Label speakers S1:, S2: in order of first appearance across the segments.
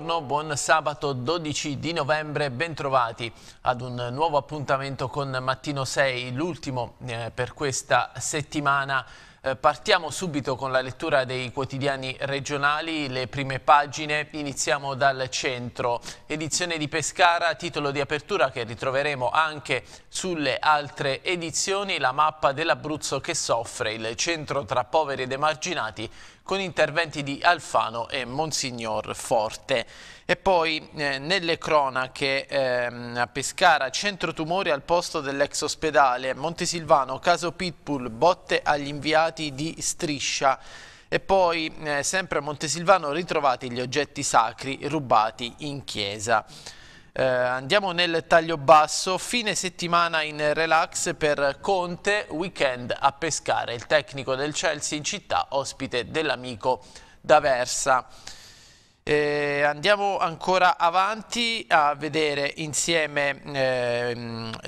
S1: buongiorno, buon sabato 12 di novembre, bentrovati ad un nuovo appuntamento con Mattino 6, l'ultimo eh, per questa settimana. Eh, partiamo subito con la lettura dei quotidiani regionali, le prime pagine, iniziamo dal centro, edizione di Pescara, titolo di apertura che ritroveremo anche sulle altre edizioni, la mappa dell'Abruzzo che soffre, il centro tra poveri ed emarginati con interventi di Alfano e Monsignor Forte. E poi eh, nelle cronache ehm, a Pescara, centro tumori al posto dell'ex ospedale, Montesilvano, caso Pitbull, botte agli inviati di Striscia. E poi eh, sempre a Montesilvano ritrovati gli oggetti sacri rubati in chiesa. Eh, andiamo nel taglio basso, fine settimana in relax per Conte, weekend a pescare, il tecnico del Chelsea in città, ospite dell'amico D'Aversa. Eh, andiamo ancora avanti a vedere insieme eh,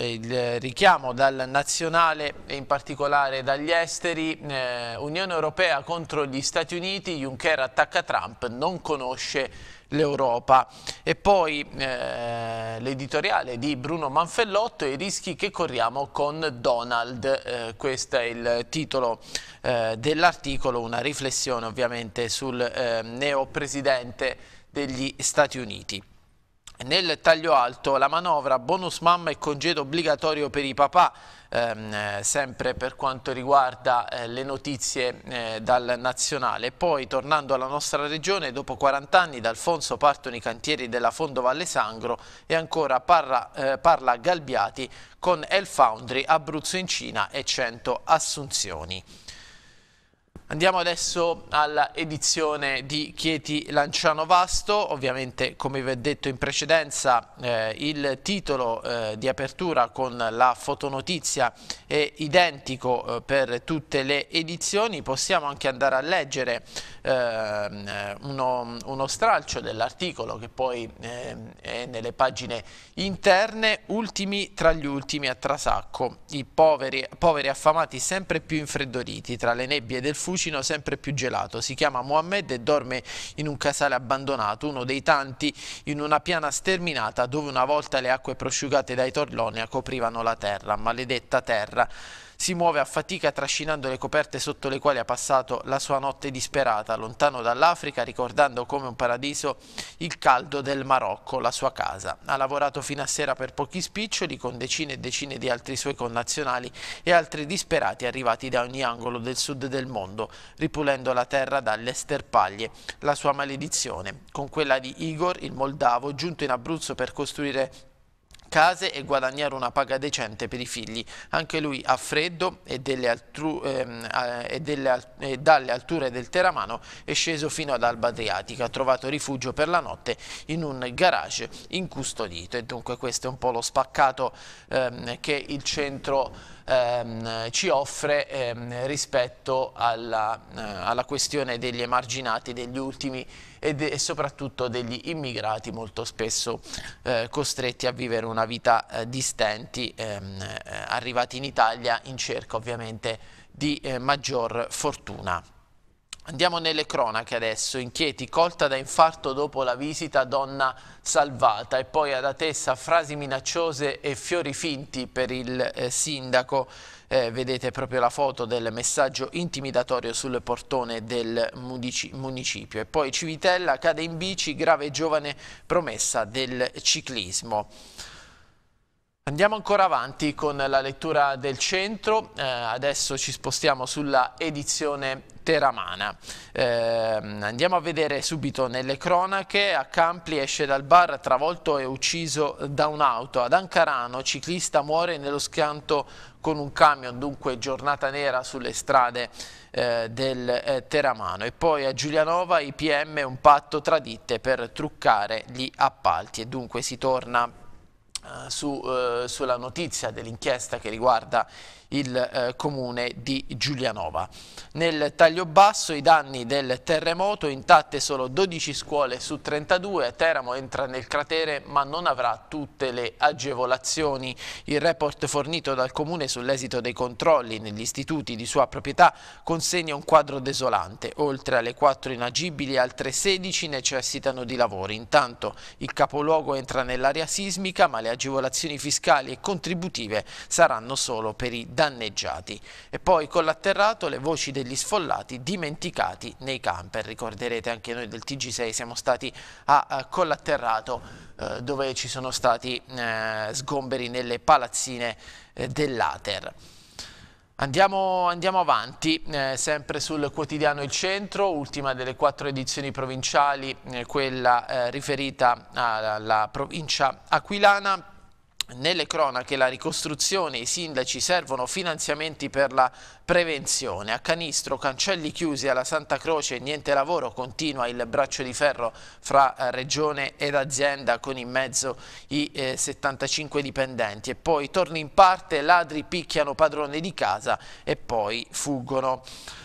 S1: il richiamo dal nazionale e in particolare dagli esteri. Eh, Unione Europea contro gli Stati Uniti, Juncker attacca Trump, non conosce l'Europa. E poi eh, l'editoriale di Bruno Manfellotto, i rischi che corriamo con Donald, eh, questo è il titolo eh, dell'articolo, una riflessione ovviamente sul eh, neopresidente degli Stati Uniti. Nel taglio alto la manovra bonus mamma e congedo obbligatorio per i papà, ehm, eh, sempre per quanto riguarda eh, le notizie eh, dal nazionale. Poi tornando alla nostra regione, dopo 40 anni da Alfonso partono i cantieri della Fondo Valle Sangro e ancora parla, eh, parla Galbiati con El Foundry, Abruzzo in Cina e 100 assunzioni. Andiamo adesso alla edizione di Chieti Lanciano Vasto, ovviamente come vi ho detto in precedenza eh, il titolo eh, di apertura con la fotonotizia è identico eh, per tutte le edizioni, possiamo anche andare a leggere ehm, uno, uno, stralcio dell'articolo che poi ehm, è nelle pagine interne, ultimi tra gli ultimi a Trasacco, i poveri, poveri affamati sempre più infreddoriti tra le nebbie del fucile vicino sempre più gelato. Si chiama Mohammed e dorme in un casale abbandonato, uno dei tanti, in una piana sterminata dove una volta le acque prosciugate dai torloni coprivano la terra, maledetta terra. Si muove a fatica trascinando le coperte sotto le quali ha passato la sua notte disperata, lontano dall'Africa, ricordando come un paradiso il caldo del Marocco, la sua casa. Ha lavorato fino a sera per pochi spiccioli con decine e decine di altri suoi connazionali e altri disperati arrivati da ogni angolo del sud del mondo, ripulendo la terra dalle sterpaglie, la sua maledizione, con quella di Igor, il moldavo, giunto in Abruzzo per costruire case e guadagnare una paga decente per i figli. Anche lui ha freddo e, altru, ehm, e, delle, e dalle alture del Teramano è sceso fino ad Alba Adriatica, ha trovato rifugio per la notte in un garage incustodito e dunque questo è un po' lo spaccato ehm, che il centro Ehm, ci offre ehm, rispetto alla, eh, alla questione degli emarginati degli ultimi e, e soprattutto degli immigrati molto spesso eh, costretti a vivere una vita eh, di stenti, ehm, eh, arrivati in Italia in cerca ovviamente di eh, maggior fortuna. Andiamo nelle cronache adesso, inchieti, colta da infarto dopo la visita donna salvata e poi ad Atessa frasi minacciose e fiori finti per il eh, sindaco. Eh, vedete proprio la foto del messaggio intimidatorio sul portone del municipio. E poi Civitella cade in bici, grave giovane promessa del ciclismo. Andiamo ancora avanti con la lettura del centro, eh, adesso ci spostiamo sulla edizione Teramana. Eh, andiamo a vedere subito nelle cronache, a Campli esce dal bar travolto e ucciso da un'auto, ad Ancarano ciclista muore nello schianto con un camion, dunque giornata nera sulle strade eh, del eh, Teramano. E poi a Giulianova IPM un patto tra per truccare gli appalti e dunque si torna eh, su, eh, sulla notizia dell'inchiesta che riguarda il eh, comune di Giulianova. Nel taglio basso i danni del terremoto, intatte solo 12 scuole su 32, Teramo entra nel cratere ma non avrà tutte le agevolazioni. Il report fornito dal comune sull'esito dei controlli negli istituti di sua proprietà consegna un quadro desolante. Oltre alle 4 inagibili altre 16 necessitano di lavori. Intanto il capoluogo entra nell'area sismica ma le agevolazioni fiscali e contributive saranno solo per i danni danneggiati e poi con l'atterrato le voci degli sfollati dimenticati nei camper. Ricorderete anche noi del TG6 siamo stati a collaterrato eh, dove ci sono stati eh, sgomberi nelle palazzine eh, dell'Ater. Andiamo, andiamo, avanti, eh, sempre sul quotidiano Il Centro, ultima delle quattro edizioni provinciali, eh, quella eh, riferita alla provincia aquilana nelle cronache la ricostruzione, i sindaci servono finanziamenti per la prevenzione. A Canistro, cancelli chiusi alla Santa Croce, niente lavoro, continua il braccio di ferro fra eh, regione ed azienda con in mezzo i eh, 75 dipendenti e poi torni in parte, ladri picchiano padrone di casa e poi fuggono.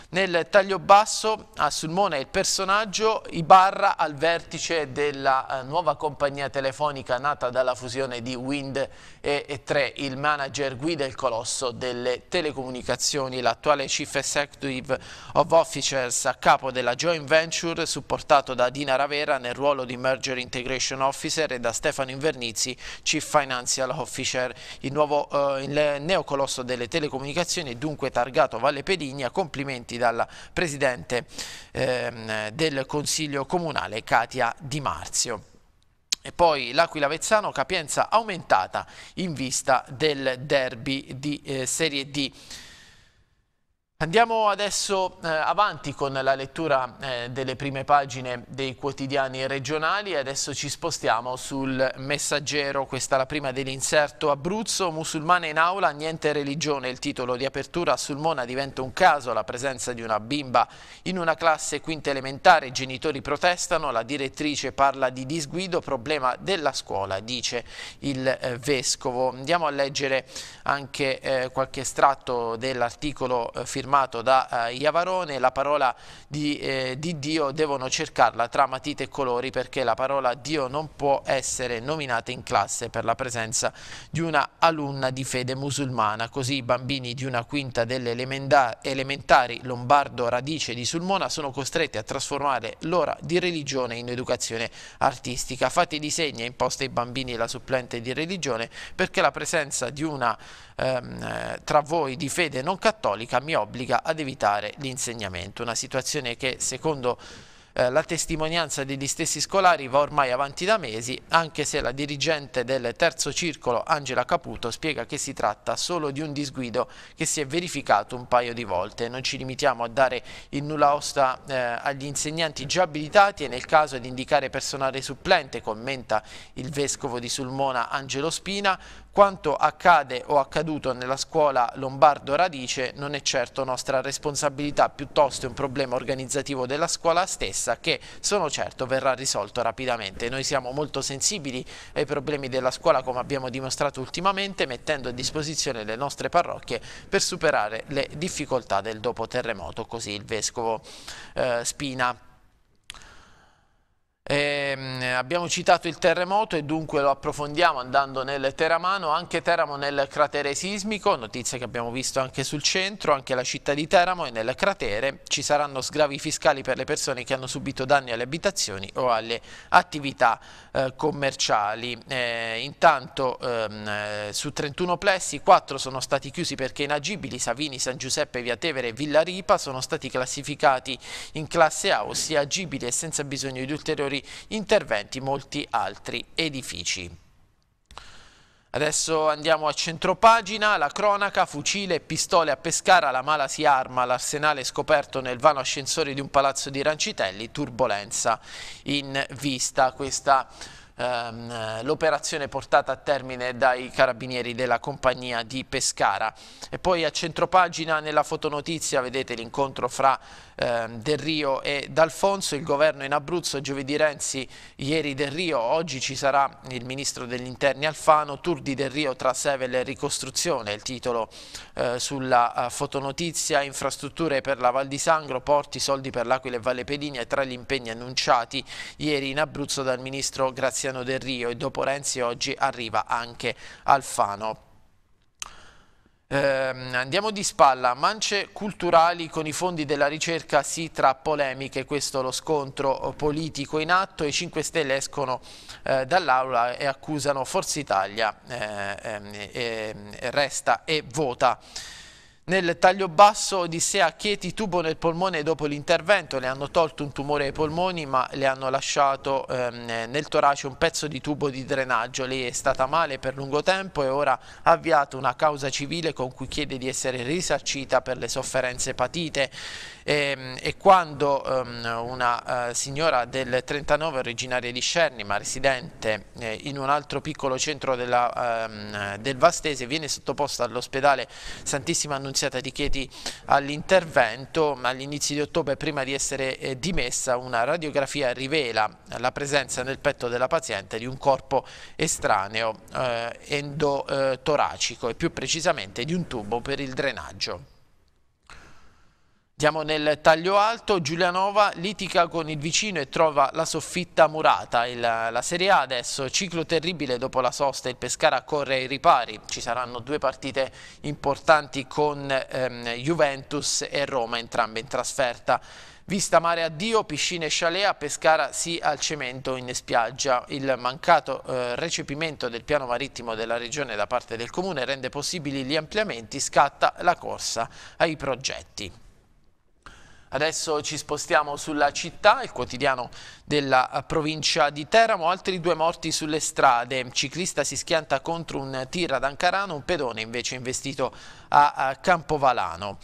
S1: Nel taglio basso a ah, Sulmona il personaggio Ibarra al vertice della eh, nuova compagnia telefonica nata dalla fusione di Wind e, e 3 il manager guida il colosso delle telecomunicazioni, l'attuale Chief Executive of Officers a capo della joint venture supportato da Dina Ravera nel ruolo di Merger Integration Officer e da Stefano Invernizzi Chief Financial Officer. Il nuovo eh, il neocolosso delle telecomunicazioni è dunque targato Valle Pedigna, complimenti dalla Presidente eh, del Consiglio Comunale Katia Di Marzio. E poi l'Aquila Vezzano capienza aumentata in vista del derby di eh, Serie D. Andiamo adesso eh, avanti con la lettura eh, delle prime pagine dei quotidiani regionali e adesso ci spostiamo sul messaggero, questa è la prima dell'inserto Abruzzo, musulmane in aula, niente religione, il titolo di apertura a Sulmona diventa un caso, la presenza di una bimba in una classe quinta elementare, i genitori protestano, la direttrice parla di disguido, problema della scuola, dice il eh, vescovo. Andiamo a leggere anche eh, qualche estratto dell'articolo eh, firmato firmato da eh, Iavarone, la parola di, eh, di Dio devono cercarla tra matite e colori perché la parola Dio non può essere nominata in classe per la presenza di una alunna di fede musulmana, così i bambini di una quinta delle elementari lombardo radice di Sulmona sono costretti a trasformare l'ora di religione in educazione artistica. Fate i disegni e imposte ai bambini la supplente di religione perché la presenza di una ehm, eh, tra voi di fede non cattolica mi obbliga obbliga ad evitare l'insegnamento, una situazione che secondo eh, la testimonianza degli stessi scolari va ormai avanti da mesi, anche se la dirigente del terzo circolo, Angela Caputo, spiega che si tratta solo di un disguido che si è verificato un paio di volte. Non ci limitiamo a dare il nulla osta eh, agli insegnanti già abilitati e nel caso di indicare personale supplente, commenta il vescovo di Sulmona Angelo Spina, quanto accade o accaduto nella scuola Lombardo Radice non è certo nostra responsabilità, piuttosto è un problema organizzativo della scuola stessa che sono certo verrà risolto rapidamente. Noi siamo molto sensibili ai problemi della scuola come abbiamo dimostrato ultimamente mettendo a disposizione le nostre parrocchie per superare le difficoltà del dopo terremoto, così il Vescovo eh, Spina. Eh, abbiamo citato il terremoto e dunque lo approfondiamo andando nel Teramano, anche Teramo nel cratere sismico, notizie che abbiamo visto anche sul centro, anche la città di Teramo e nel cratere ci saranno sgravi fiscali per le persone che hanno subito danni alle abitazioni o alle attività eh, commerciali. Eh, intanto ehm, eh, su 31 plessi 4 sono stati chiusi perché inagibili, Savini, San Giuseppe, Via Tevere e Villa Ripa sono stati classificati in classe A, ossia agibili e senza bisogno di ulteriori altri interventi, molti altri edifici. Adesso andiamo a centropagina, la cronaca, fucile e pistole a Pescara, la mala si arma, l'arsenale scoperto nel vano ascensore di un palazzo di Rancitelli, turbolenza in vista. Questa ehm, l'operazione portata a termine dai carabinieri della compagnia di Pescara. E poi a centropagina nella fotonotizia vedete l'incontro fra eh, Del Rio e D'Alfonso, il governo in Abruzzo, giovedì Renzi, ieri Del Rio, oggi ci sarà il ministro degli interni Alfano, tour di Del Rio tra Sevel e ricostruzione, il titolo eh, sulla eh, fotonotizia, infrastrutture per la Val di Sangro, porti, soldi per l'Aquila e Valle Pedigna tra gli impegni annunciati ieri in Abruzzo dal ministro Graziano Del Rio e dopo Renzi oggi arriva anche Alfano. Ehm, andiamo di spalla, mance culturali con i fondi della ricerca si tra polemiche, questo è lo scontro eh, politico in atto, i 5 Stelle escono eh, dall'aula e accusano Forza Italia, eh, eh, resta e vota. Nel taglio basso di Sea Chieti tubo nel polmone dopo l'intervento, le hanno tolto un tumore ai polmoni ma le hanno lasciato ehm, nel torace un pezzo di tubo di drenaggio. Lei è stata male per lungo tempo e ora ha avviato una causa civile con cui chiede di essere risarcita per le sofferenze patite. E, ehm, e quando ehm, una eh, signora del 39 originaria di Scerni ma residente eh, in un altro piccolo centro della, ehm, del Vastese viene sottoposta all'ospedale Santissima Annunzia licenziata di Chieti all'intervento, agli inizi di ottobre prima di essere eh, dimessa una radiografia rivela la presenza nel petto della paziente di un corpo estraneo eh, endotoracico e più precisamente di un tubo per il drenaggio. Andiamo nel taglio alto, Giulianova litiga con il vicino e trova la soffitta murata. Il, la Serie A adesso, ciclo terribile dopo la sosta, il Pescara corre ai ripari. Ci saranno due partite importanti con ehm, Juventus e Roma, entrambe in trasferta. Vista mare addio, piscine e chalea, Pescara sì al cemento in spiaggia. Il mancato eh, recepimento del piano marittimo della regione da parte del comune rende possibili gli ampliamenti, scatta la corsa ai progetti. Adesso ci spostiamo sulla città, il quotidiano della eh, provincia di Teramo, altri due morti sulle strade, un ciclista si schianta contro un tir ad Ancarano, un pedone invece investito a Campovalano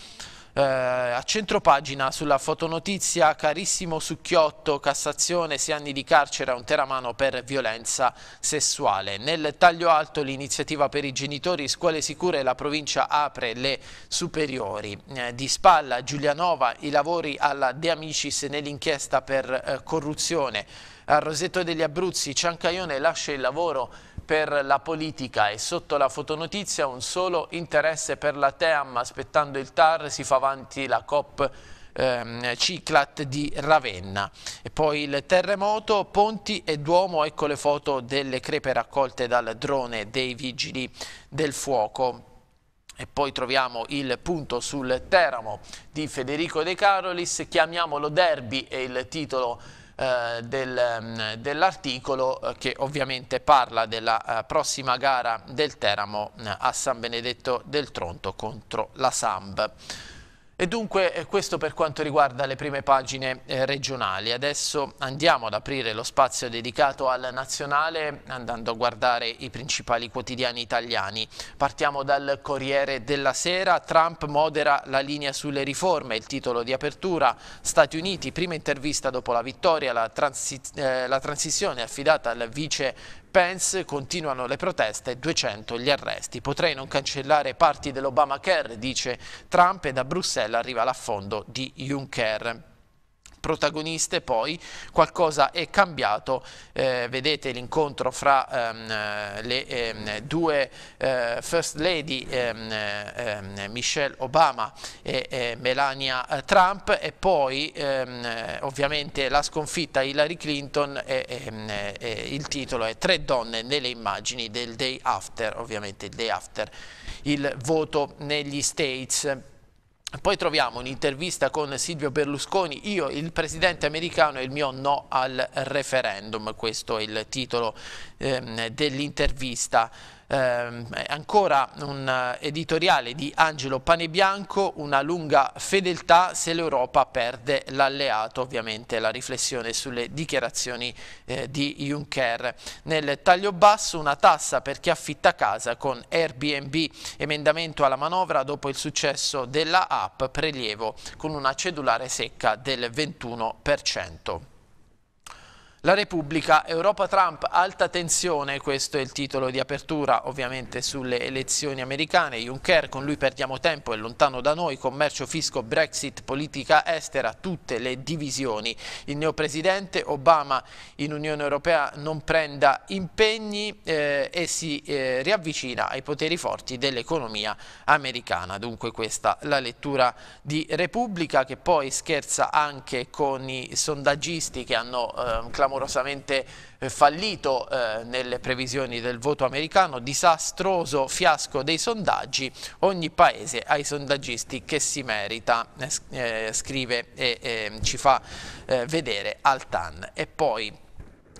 S1: eh, a centropagina sulla fotonotizia carissimo Succhiotto, Cassazione, 6 anni di carcere a un teramano per violenza sessuale. Nel taglio alto l'iniziativa per i genitori, scuole sicure, la provincia apre le superiori. Eh, di spalla Giulianova, i lavori alla De Amicis nell'inchiesta per eh, corruzione. A Rosetto degli Abruzzi, Ciancaione lascia il lavoro per la politica e sotto la fotonotizia un solo interesse per la Team, aspettando il TAR si fa avanti la COP ehm, Ciclat di Ravenna e poi il terremoto, Ponti e Duomo, ecco le foto delle crepe raccolte dal drone dei vigili del fuoco e poi troviamo il punto sul Teramo di Federico De Carolis, chiamiamolo derby e il titolo eh, del, mm, dell'articolo eh, che ovviamente parla della eh, prossima gara del Teramo a San Benedetto del Tronto contro la Samb. E dunque eh, questo per quanto riguarda le prime pagine eh, regionali. Adesso andiamo ad aprire lo spazio dedicato al nazionale andando a guardare i principali quotidiani italiani. Partiamo dal Corriere della Sera. Trump modera la linea sulle riforme, il titolo di apertura. Stati Uniti, prima intervista dopo la vittoria, la, transi eh, la transizione affidata al vice Pence, continuano le proteste, 200 gli arresti. Potrei non cancellare parti dell'Obamacare, dice Trump e da Bruxelles arriva l'affondo di Juncker protagoniste poi qualcosa è cambiato, eh, vedete l'incontro fra ehm, le ehm, due eh, First Lady ehm, ehm Michelle Obama e, e, Melania eh, Trump e poi ehm, ovviamente la sconfitta Hillary Clinton e, e, ehm, e il titolo è Tre donne nelle immagini del day after, ovviamente il day after il voto negli States. Poi troviamo un'intervista con Silvio Berlusconi, io il presidente americano e il mio no al referendum, questo è il titolo ehm, dell'intervista eh, ancora un eh, editoriale di Angelo Panebianco, una lunga fedeltà se l'Europa perde l'alleato, ovviamente la riflessione sulle dichiarazioni eh, di Juncker. Nel taglio basso una tassa per chi affitta casa con Airbnb, emendamento alla manovra dopo il successo della app prelievo con una cedolare secca del 21%. La Repubblica, Europa Trump, alta tensione, questo è il titolo di apertura ovviamente sulle elezioni americane, Juncker, con lui perdiamo tempo, è lontano da noi, commercio, fisco, Brexit, politica estera, tutte le divisioni. Il neopresidente Obama in Unione Europea non prenda impegni eh, e si eh, riavvicina ai poteri forti dell'economia americana. Dunque questa la lettura di Repubblica che poi scherza anche con i sondaggisti che hanno eh, clamorosamente eh, fallito eh, nelle previsioni del voto americano, disastroso fiasco dei sondaggi, ogni paese ha i sondaggisti che si merita, eh, eh scrive e eh, ci fa eh, vedere Altan. E poi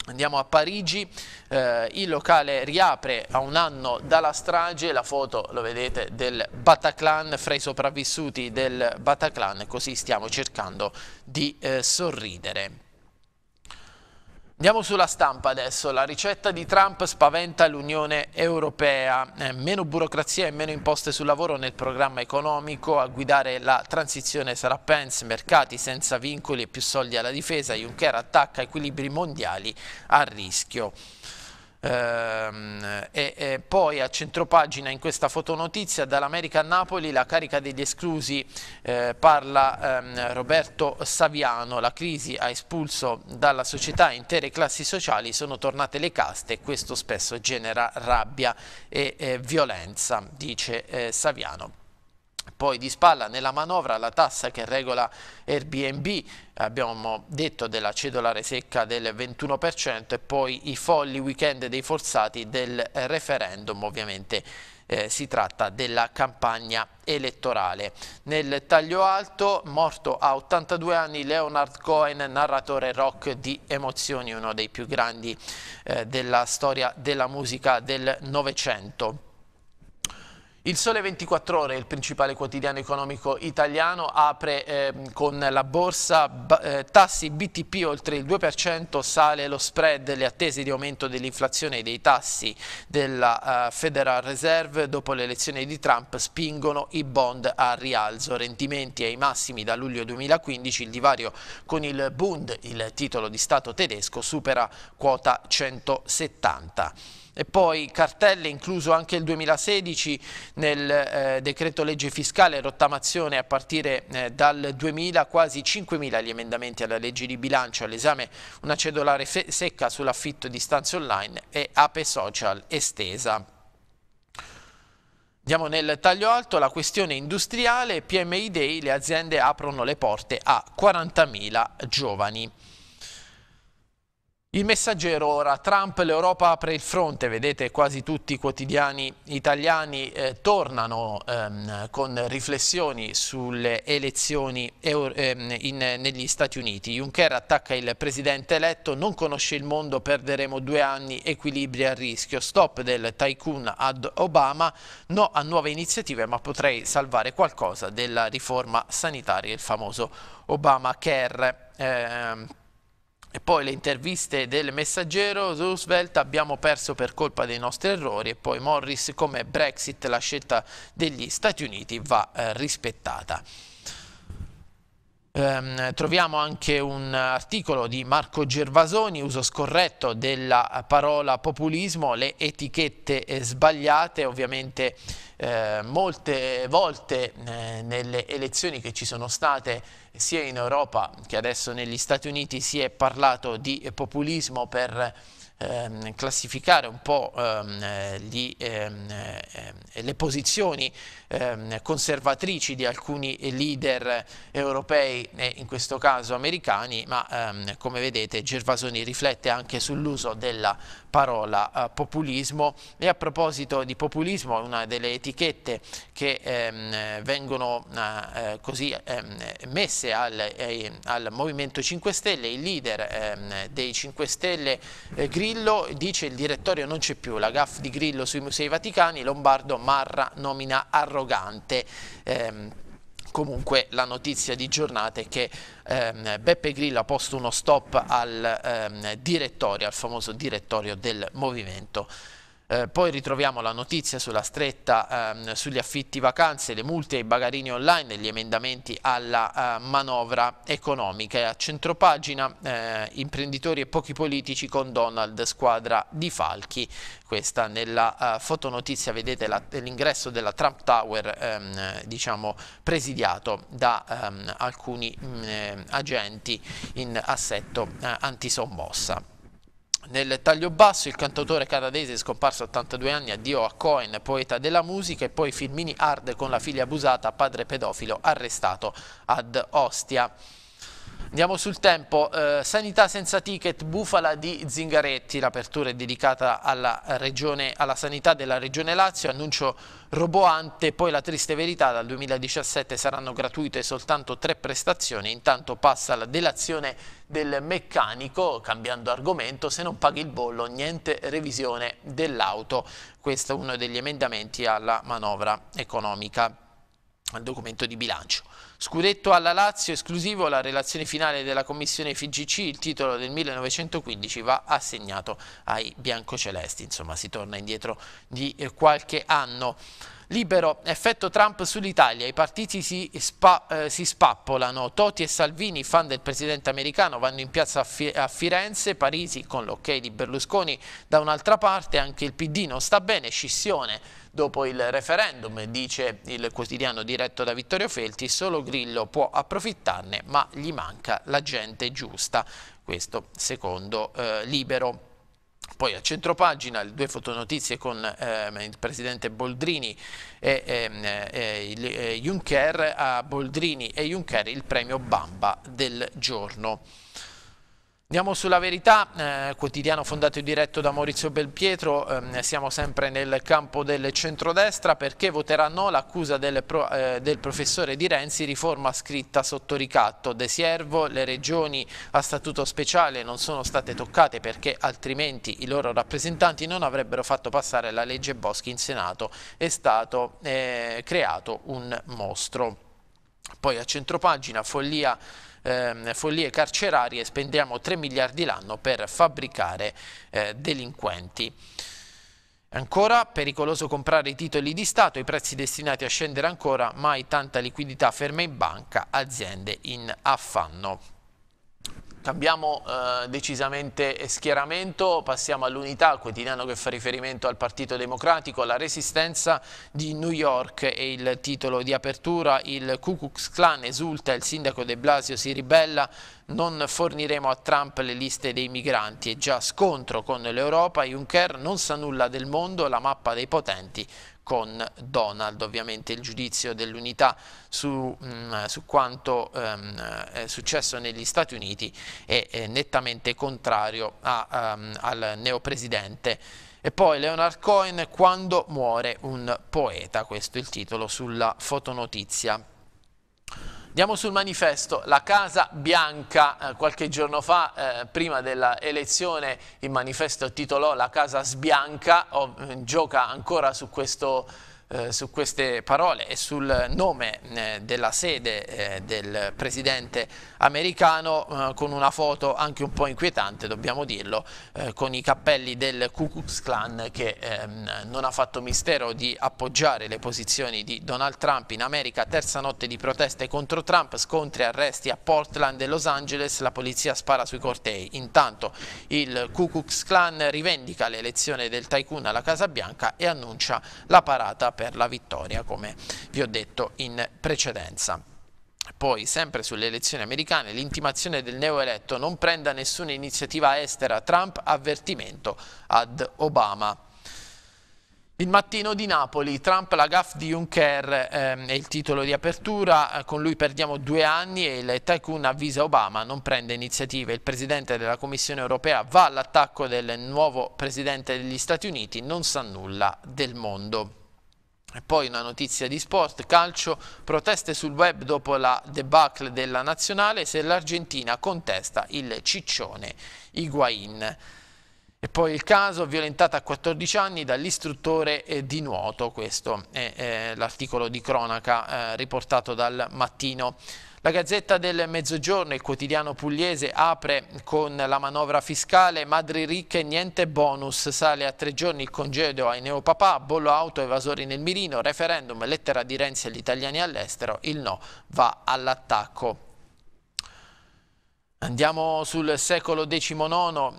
S1: Andiamo a Parigi, eh, il locale riapre a un anno dalla strage, la foto lo vedete del Bataclan, fra i sopravvissuti del Bataclan, così stiamo cercando di eh, sorridere. Andiamo sulla stampa adesso, la ricetta di Trump spaventa l'Unione Europea, eh, meno burocrazia e meno imposte sul lavoro nel programma economico, a guidare la transizione sarà Pence, mercati senza vincoli e più soldi alla difesa, Juncker attacca equilibri mondiali a rischio. Ehm, e, e, poi a centropagina in questa fotonotizia dall'America a Napoli la carica degli esclusi eh, parla ehm, Roberto Saviano la crisi ha espulso dalla società intere classi sociali sono tornate le caste e questo spesso genera rabbia e eh, violenza dice eh, Saviano poi di spalla nella manovra la tassa che regola Airbnb, abbiamo detto della cedolare secca del 21% e poi i folli weekend dei forzati del referendum ovviamente eh, si tratta della campagna elettorale. Nel taglio alto, morto a 82 anni, Leonard Cohen, narratore rock di Emozioni, uno dei più grandi eh, della storia della musica del Novecento. Il Sole 24 Ore, il principale quotidiano economico italiano, apre eh, con la borsa, eh, tassi BTP oltre il 2%, sale lo spread, le attese di aumento dell'inflazione e dei tassi della eh, Federal Reserve dopo l'elezione di Trump spingono i bond a rialzo, rendimenti ai massimi da luglio 2015, il divario con il Bund, il titolo di Stato tedesco, supera quota 170 e poi cartelle incluso anche il 2016 nel eh, decreto legge fiscale rottamazione a partire eh, dal 2000 quasi 5.000 gli emendamenti alla legge di bilancio all'esame una cedolare secca sull'affitto di stanze online e ape social estesa. Andiamo nel taglio alto, la questione industriale, PMI Day, le aziende aprono le porte a 40.000 giovani. Il messaggero ora, Trump, l'Europa apre il fronte, vedete quasi tutti i quotidiani italiani eh, tornano ehm, con riflessioni sulle elezioni ehm, in, negli Stati Uniti. Juncker attacca il presidente eletto, non conosce il mondo, perderemo due anni, equilibri a rischio, stop del tycoon ad Obama, no a nuove iniziative ma potrei salvare qualcosa della riforma sanitaria, il famoso Obamacare. Ehm, e poi le interviste del messaggero, Roosevelt abbiamo perso per colpa dei nostri errori e poi Morris come Brexit la scelta degli Stati Uniti va eh, rispettata. Ehm, troviamo anche un articolo di Marco Gervasoni, uso scorretto della parola populismo, le etichette eh, sbagliate, ovviamente eh, molte volte eh, nelle elezioni che ci sono state sia in Europa che adesso negli Stati Uniti si è parlato di populismo per ehm, classificare un po' ehm, gli, ehm, eh, le posizioni ehm, conservatrici di alcuni leader europei e in questo caso americani, ma ehm, come vedete Gervasoni riflette anche sull'uso della parola eh, populismo e a proposito di populismo una delle etichette che ehm, vengono eh, eh così messe al, eh, al Movimento 5 Stelle, il leader dei 5 Stelle eh, Green Grillo, dice il direttorio non c'è più, la gaff di Grillo sui musei vaticani, Lombardo Marra nomina arrogante. Eh, comunque la notizia di giornata è che ehm, Beppe Grillo ha posto uno stop al ehm, direttorio, al famoso direttorio del movimento eh, poi ritroviamo la notizia sulla stretta ehm, sugli affitti vacanze, le multe ai bagarini online e gli emendamenti alla eh, manovra economica. E a centropagina eh, imprenditori e pochi politici con Donald, squadra di Falchi. Questa nella eh, fotonotizia vedete l'ingresso della Trump Tower ehm, diciamo, presidiato da ehm, alcuni mh, mm, eh, agenti in assetto eh, antisommossa. Nel taglio basso il cantautore canadese scomparso a 82 anni addio a Cohen, poeta della musica, e poi Filmini Hard con la figlia abusata, padre pedofilo, arrestato ad Ostia. Andiamo sul tempo, eh, sanità senza ticket, bufala di Zingaretti, l'apertura è dedicata alla, regione, alla sanità della Regione Lazio, annuncio roboante, poi la triste verità, dal 2017 saranno gratuite soltanto tre prestazioni, intanto passa la delazione del meccanico, cambiando argomento, se non paghi il bollo niente revisione dell'auto, questo è uno degli emendamenti alla manovra economica al documento di bilancio. Scudetto alla Lazio esclusivo, la relazione finale della commissione FGC, il titolo del 1915 va assegnato ai biancocelesti, insomma si torna indietro di eh, qualche anno. Libero, effetto Trump sull'Italia, i partiti si, spa, eh, si, spappolano, Toti e Salvini, fan del presidente americano, vanno in piazza a, Fi a Firenze, Parisi con l'ok di Berlusconi, da un'altra parte anche il PD non sta bene, scissione dopo il referendum, dice il quotidiano diretto da Vittorio Felti, solo Grillo può approfittarne ma gli manca la gente giusta, questo secondo eh, Libero. Poi a centropagina le due fotonotizie con eh, il presidente Boldrini e, e, e, e Juncker, a Boldrini e Juncker il premio Bamba del giorno. Andiamo sulla verità, eh, quotidiano fondato e diretto da Maurizio Belpietro, eh, siamo sempre nel campo del centrodestra perché voterà no l'accusa del, pro, eh, del, professore Di Renzi, riforma scritta sotto ricatto. De Siervo, le regioni a statuto speciale non sono state toccate perché altrimenti i loro rappresentanti non avrebbero fatto passare la legge Boschi in Senato, è stato eh, creato un mostro. Poi a centropagina, follia eh, follie carcerarie spendiamo 3 miliardi l'anno per fabbricare eh, delinquenti. Ancora, pericoloso comprare i titoli di Stato, i prezzi destinati a scendere ancora, mai tanta liquidità ferma in banca, aziende in affanno. Cambiamo eh, decisamente schieramento, passiamo all'unità, al quotidiano che fa riferimento al Partito Democratico, la resistenza di New York e il titolo di apertura, il Ku Klux Klan esulta, il sindaco De Blasio si ribella, non forniremo a Trump le liste dei migranti è già scontro con l'Europa, Juncker non sa nulla del mondo, la mappa dei potenti con Donald, ovviamente il giudizio dell'unità su, mh, mm, su, quanto um, è successo negli Stati Uniti è, è nettamente contrario a, um, al neopresidente. E poi Leonard Cohen, Quando muore un poeta, questo è il titolo sulla fotonotizia Andiamo sul manifesto, la Casa Bianca eh, qualche giorno fa, eh, prima dell'elezione, il manifesto titolò La Casa Sbianca, oh, gioca ancora su questo manifesto. Eh, su queste parole e sul nome eh, della sede eh, del presidente americano eh, con una foto anche un po' inquietante, dobbiamo dirlo, con i cappelli del Ku Klux Klan che ehm, non ha fatto mistero di appoggiare le posizioni di Donald Trump in America, terza notte di proteste contro Trump, scontri e arresti a Portland e Los Angeles, la polizia spara sui cortei. Intanto il Ku Klux Klan rivendica l'elezione del tycoon alla Casa Bianca e annuncia la parata per la vittoria come vi ho detto in precedenza. Poi, sempre sulle elezioni americane, l'intimazione del neoeletto non prenda nessuna iniziativa estera, Trump avvertimento ad Obama. Il mattino di Napoli, Trump la GAF di Juncker ehm, è il titolo di apertura, con lui perdiamo due anni e il tycoon avvisa Obama, non prende iniziative. Il presidente della Commissione europea va all'attacco del nuovo presidente degli Stati Uniti, non sa nulla del mondo. E poi una notizia di sport, calcio, proteste sul web dopo la debacle della nazionale se l'Argentina contesta il ciccione Higuain. E poi il caso violentata a 14 anni dall'istruttore eh, di nuoto, questo è eh, l'articolo di cronaca eh, riportato dal mattino. La Gazzetta del Mezzogiorno, il quotidiano pugliese, apre con la manovra fiscale, madri ricche niente bonus, sale a tre giorni il congedo ai neopapà, bollo auto evasori nel mirino, referendum, lettera di Renzi agli italiani all'estero, il no va all'attacco. Andiamo sul secolo XIX,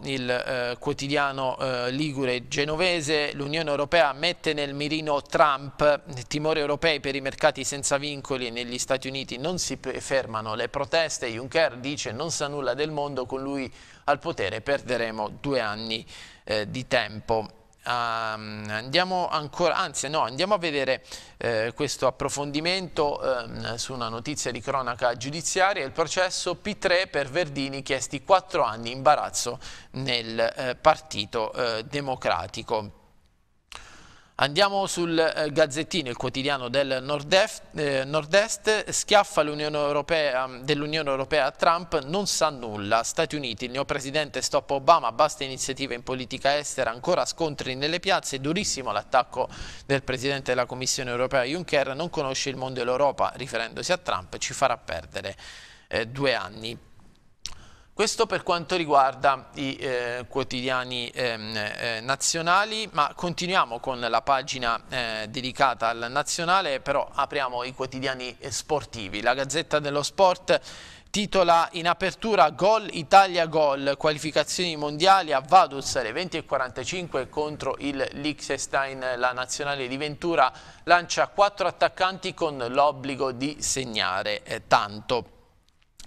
S1: il eh, quotidiano eh, Ligure genovese, l'Unione Europea mette nel mirino Trump, timori europei per i mercati senza vincoli negli Stati Uniti non si fermano le proteste, Juncker dice non sa nulla del mondo, con lui al potere perderemo due anni eh, di tempo. Um, andiamo ancora, anzi no, andiamo a vedere eh, questo approfondimento eh, su una notizia di cronaca giudiziaria, il processo P3 per Verdini chiesti 4 anni imbarazzo nel eh, Partito eh, Democratico. Andiamo sul eh, Gazzettino, il quotidiano del eh, Nord-Est, schiaffa mm, dell'Unione Europea a Trump, non sa nulla, Stati Uniti, il presidente stop Obama, basta iniziative in politica estera, ancora scontri nelle piazze, durissimo l'attacco del presidente della Commissione Europea Juncker, non conosce il mondo e l'Europa, riferendosi a Trump, ci farà perdere eh, due anni. Questo per quanto riguarda i eh, quotidiani ehm, eh, nazionali, ma continuiamo con la pagina eh, dedicata al nazionale, però apriamo i quotidiani eh, sportivi. La Gazzetta dello Sport titola in apertura Gol Italia Gol, qualificazioni mondiali a Vaduz alle 20.45 contro il Liechtenstein, la nazionale di Ventura lancia quattro attaccanti con l'obbligo di segnare eh, tanto.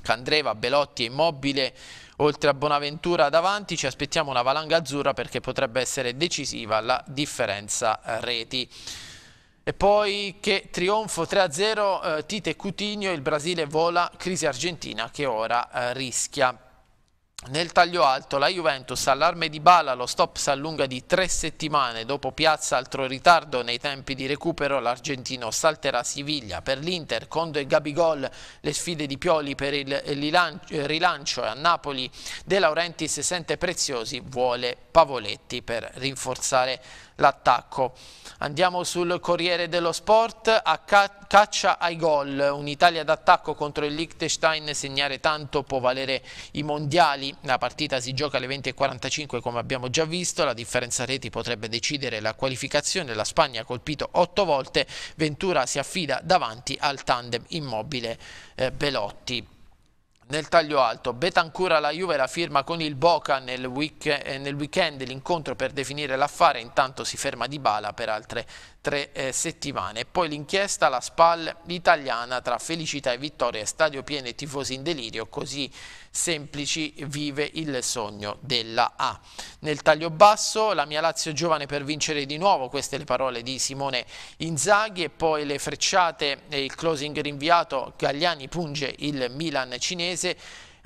S1: Candreva, Belotti e Immobile oltre a Bonaventura davanti ci aspettiamo una valanga azzurra perché potrebbe essere decisiva la differenza eh, reti e poi che trionfo 3-0 eh, Tite Cutigno il Brasile vola crisi argentina che ora eh, rischia nel taglio alto la Juventus all'arme di Bala lo stop si allunga di tre settimane, dopo Piazza altro ritardo nei tempi di recupero l'argentino salterà Siviglia, per l'Inter Condo e Gabigol le sfide di Pioli per il rilancio e a Napoli De Laurenti si sente preziosi vuole Pavoletti per rinforzare l'attacco. Andiamo sul Corriere dello Sport, a caccia ai gol, un'Italia d'attacco contro il Liechtenstein segnare tanto può valere i mondiali locali. La partita si gioca alle 20.45 come abbiamo già visto, la differenza reti potrebbe decidere la qualificazione, la Spagna ha colpito 8 volte, Ventura si affida davanti al tandem immobile eh, Belotti nel taglio alto. Betancura la Juve la firma con il Boca nel, week, eh, nel weekend l'incontro per definire l'affare, intanto si ferma di bala per altre tre eh, settimane. Poi l'inchiesta alla SPAL italiana tra felicità e vittoria, stadio pieno e tifosi in delirio, così semplici vive il sogno della A. Nel taglio basso la mia Lazio giovane per vincere di nuovo, queste le parole di Simone Inzaghi e poi le frecciate e il closing rinviato, Gagliani punge il Milan cinese,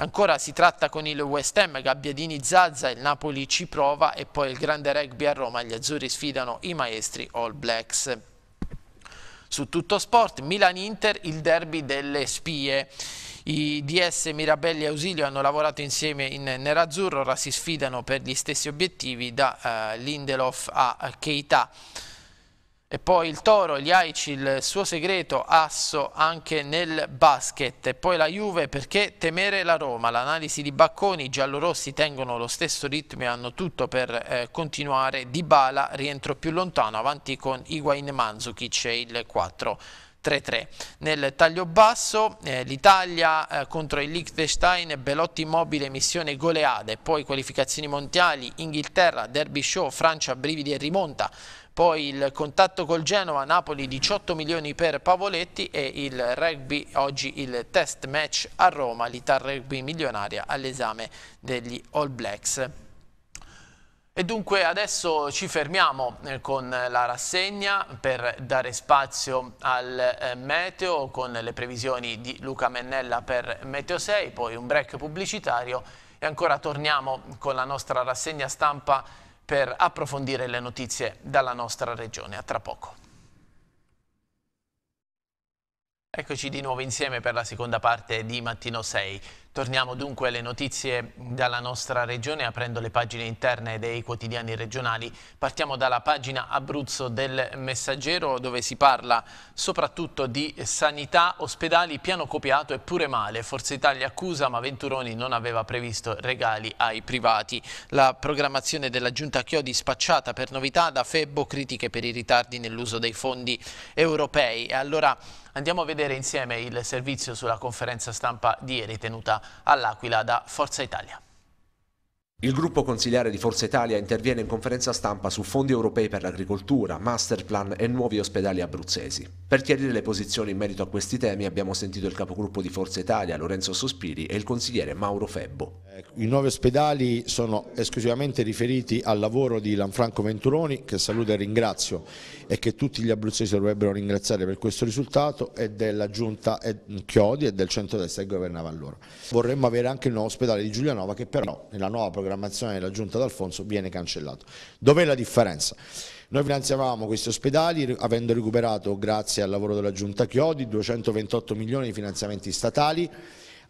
S1: Ancora si tratta con il West Ham, Gabbiadini Zazza, il Napoli ci prova e poi il grande rugby a Roma, gli azzurri sfidano i maestri All Blacks. Su tutto sport, Milan-Inter, il derby delle spie. I DS Mirabelli e Ausilio hanno lavorato insieme in Nerazzurro, ora si sfidano per gli stessi obiettivi da uh, Lindelof a Keita. E poi il Toro, gli Aici, il suo segreto, Asso anche nel basket. E poi la Juve, perché temere la Roma? L'analisi di Bacconi, i giallorossi tengono lo stesso ritmo e hanno tutto per eh, continuare. Di Bala rientro più lontano, avanti con Higuain Manzukic e il 4. 3-3. Nel taglio basso eh, l'Italia eh, contro il Liechtenstein, Belotti immobile, missione goleade, poi qualificazioni mondiali, Inghilterra, Derby Show, Francia, brividi e rimonta, poi il contatto col Genova, Napoli 18 milioni per Pavoletti e il rugby, oggi il test match a Roma, l'Ital rugby milionaria all'esame degli All Blacks. E dunque adesso ci fermiamo eh, con la rassegna per dare spazio al eh, meteo con le previsioni di Luca Mennella per Meteo 6, poi un break pubblicitario e ancora torniamo con la nostra rassegna stampa per approfondire le notizie dalla nostra regione. A tra poco. Eccoci di nuovo insieme per la seconda parte di Mattino 6. Torniamo dunque alle notizie dalla nostra regione aprendo le pagine interne dei quotidiani regionali. Partiamo dalla pagina Abruzzo del Messaggero dove si parla soprattutto di sanità, ospedali, piano copiato e pure male. Forza Italia accusa ma Venturoni non aveva previsto regali ai privati. La programmazione della giunta Chiodi spacciata per novità da Febbo critiche per i ritardi nell'uso dei fondi europei. E allora andiamo a vedere insieme il servizio sulla conferenza stampa di ieri tenuta all'Aquila da Forza Italia.
S2: Il gruppo consigliare di Forza Italia interviene in conferenza stampa su fondi europei per l'agricoltura, masterplan e nuovi ospedali
S3: abruzzesi. Per chiarire le posizioni in merito a questi temi abbiamo sentito il capogruppo di Forza Italia Lorenzo Sospiri e il consigliere Mauro Febbo. Ecco, I nuovi ospedali sono esclusivamente riferiti al lavoro di Lanfranco Venturoni, che saluto e ringrazio e che tutti gli abruzzesi dovrebbero ringraziare per questo risultato, e della giunta Chiodi e del centro centrodestra che governava allora. Vorremmo avere anche il nuovo ospedale di Giulianova che però nella nuova programmazione programmazione della giunta d'Alfonso viene cancellato. Dov'è la differenza? Noi finanziavamo questi ospedali avendo recuperato, grazie al lavoro della giunta Chiodi, 228 milioni di finanziamenti statali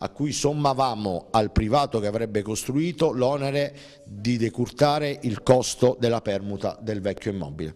S3: a cui sommavamo al privato che avrebbe costruito l'onere di decurtare il costo della permuta del vecchio immobile.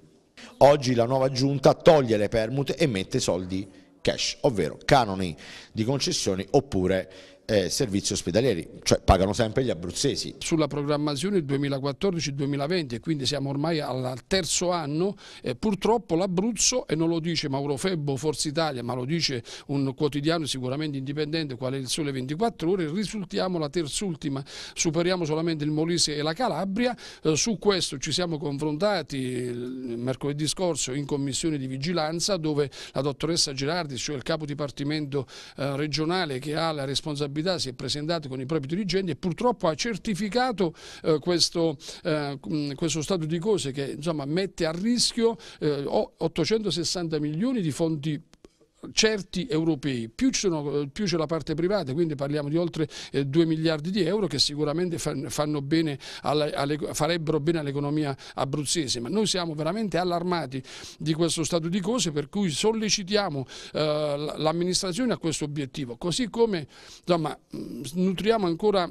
S3: Oggi la nuova giunta toglie le permute e mette soldi cash, ovvero canoni di concessioni oppure eh, servizi ospedalieri, cioè pagano sempre gli abruzzesi. Sulla programmazione 2014-2020 e quindi siamo ormai al terzo anno, eh, purtroppo l'Abruzzo, e non lo dice Mauro Febbo, Forza Italia, ma lo dice un quotidiano sicuramente indipendente quale il Sole 24 Ore, risultiamo la terzultima, superiamo solamente il Molise e la Calabria, eh, su questo ci siamo confrontati mercoledì scorso in commissione di vigilanza dove la dottoressa Gerardi, cioè il capo dipartimento eh, regionale che ha la responsabilità responsabilità, si è presentato con i propri dirigenti e purtroppo ha certificato eh, questo, eh, questo, stato di cose che insomma, mette a rischio 860 eh, milioni di fondi certi europei, più, sono, eh, più c'è la parte privata, quindi parliamo di oltre 2 eh, miliardi di euro che sicuramente fanno bene alla, alle, farebbero bene all'economia abruzzese, ma noi siamo veramente allarmati di questo stato di cose per cui sollecitiamo eh, l'amministrazione a questo obiettivo, così come insomma, mm, nutriamo ancora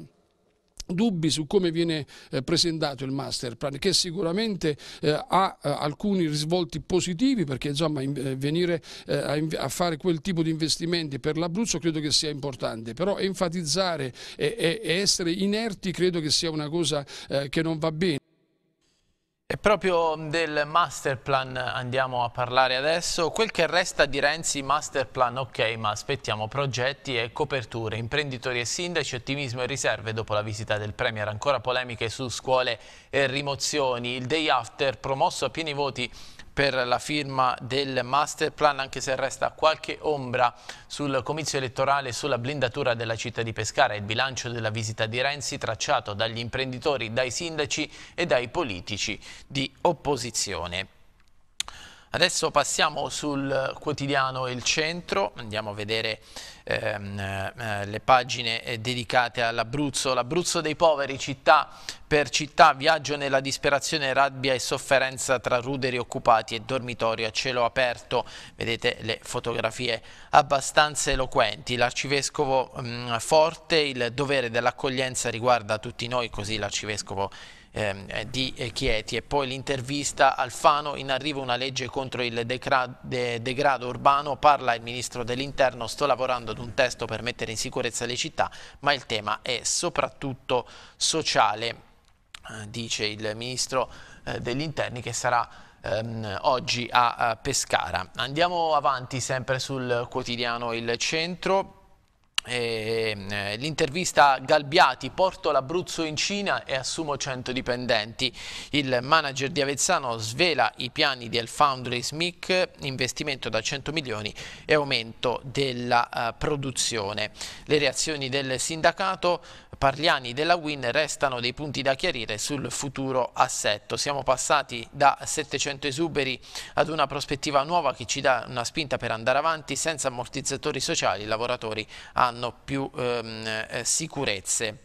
S3: dubbi su come viene eh, presentato il master plan che sicuramente eh, ha eh, alcuni risvolti positivi perché insomma in, eh, venire eh, a, a, fare quel tipo di investimenti per l'Abruzzo credo che sia importante però enfatizzare e, e, essere inerti credo che sia una cosa eh, che non va bene
S1: e proprio del master plan andiamo a parlare adesso. Quel che resta di Renzi, master plan ok, ma aspettiamo progetti e coperture. Imprenditori e sindaci, ottimismo e riserve dopo la visita del Premier. Ancora polemiche su scuole e rimozioni. Il day after promosso a pieni voti per la firma del master plan, anche se resta qualche ombra sul comizio elettorale e sulla blindatura della città di Pescara. Il bilancio della visita di Renzi tracciato dagli imprenditori, dai sindaci e dai politici di opposizione. Adesso passiamo sul quotidiano Il Centro, andiamo a vedere ehm, eh, le pagine eh, dedicate all'Abruzzo, l'Abruzzo dei poveri, città per città, viaggio nella disperazione, rabbia e sofferenza tra ruderi occupati e dormitori a cielo aperto, vedete le fotografie abbastanza eloquenti, l'arcivescovo mm, Forte, il dovere dell'accoglienza riguarda tutti noi, così l'arcivescovo Ehm, eh, di eh, Chieti. E poi l'intervista Alfano, in arrivo una legge contro il de degrado urbano, parla il ministro dell'interno, sto lavorando ad un testo per mettere in sicurezza le città, ma il tema è soprattutto sociale, eh, dice il ministro eh, degli interni che sarà ehm, oggi a Pescara. Andiamo avanti sempre sul quotidiano Il Centro. Ehm, eh, l'intervista Galbiati, porto l'Abruzzo in Cina e assumo 100 dipendenti. Il manager di Avezzano svela i piani del Foundry SMIC, investimento da 100 milioni e aumento della eh, produzione. Le reazioni del sindacato Parliani della Win restano dei punti da chiarire sul futuro assetto. Siamo passati da 700 esuberi ad una prospettiva nuova che ci dà una spinta per andare avanti senza ammortizzatori sociali, i lavoratori hanno più ehm, eh, sicurezze.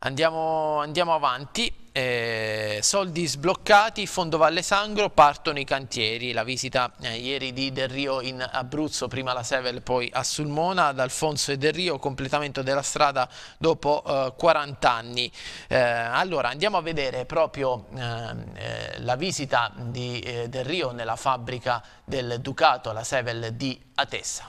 S1: Andiamo, andiamo avanti, eh, soldi sbloccati, Fondo Valle Sangro, partono i cantieri, la visita eh, ieri di Del Rio in Abruzzo, prima la Sevel poi a Sulmona, ad Alfonso e Del Rio, completamento della strada dopo eh, 40 anni. Eh, allora andiamo a vedere proprio ehm, eh, la visita di eh, Del Rio nella fabbrica del Ducato, la Sevel di Atessa.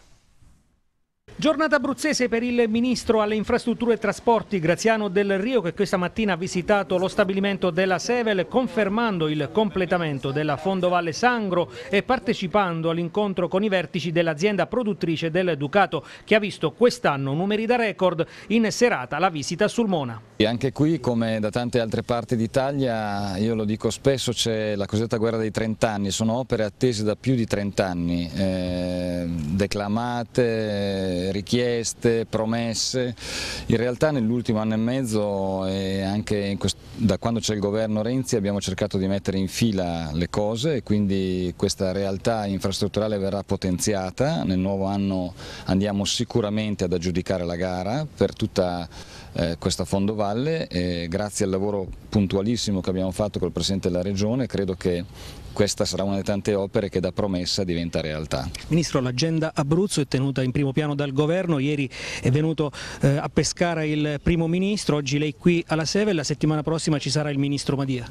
S4: Giornata abruzzese per il ministro alle infrastrutture e trasporti Graziano Del Rio che questa mattina ha visitato lo stabilimento della Sevel confermando il completamento della Fondovalle Sangro e partecipando all'incontro con i vertici dell'azienda produttrice del Ducato che ha visto quest'anno numeri da record in serata la visita sul Mona.
S5: E anche qui come da tante altre parti d'Italia io lo dico spesso c'è la cosiddetta guerra dei 30 anni sono opere attese da più di 30 anni eh, declamate eh, richieste, promesse. In realtà nell'ultimo anno e mezzo e eh, anche da quando c'è il governo Renzi abbiamo cercato di mettere in fila le cose e quindi questa realtà infrastrutturale verrà potenziata. Nel nuovo anno andiamo sicuramente ad aggiudicare la gara per tutta eh, questa fondovalle e grazie al lavoro puntualissimo che abbiamo fatto col Presidente della Regione credo che questa sarà una delle tante opere che da promessa diventa realtà.
S4: Ministro, l'agenda Abruzzo è tenuta in primo piano dal governo, ieri è venuto eh, a pescare il primo ministro, oggi lei qui alla Seve, la settimana prossima ci sarà il ministro Madia.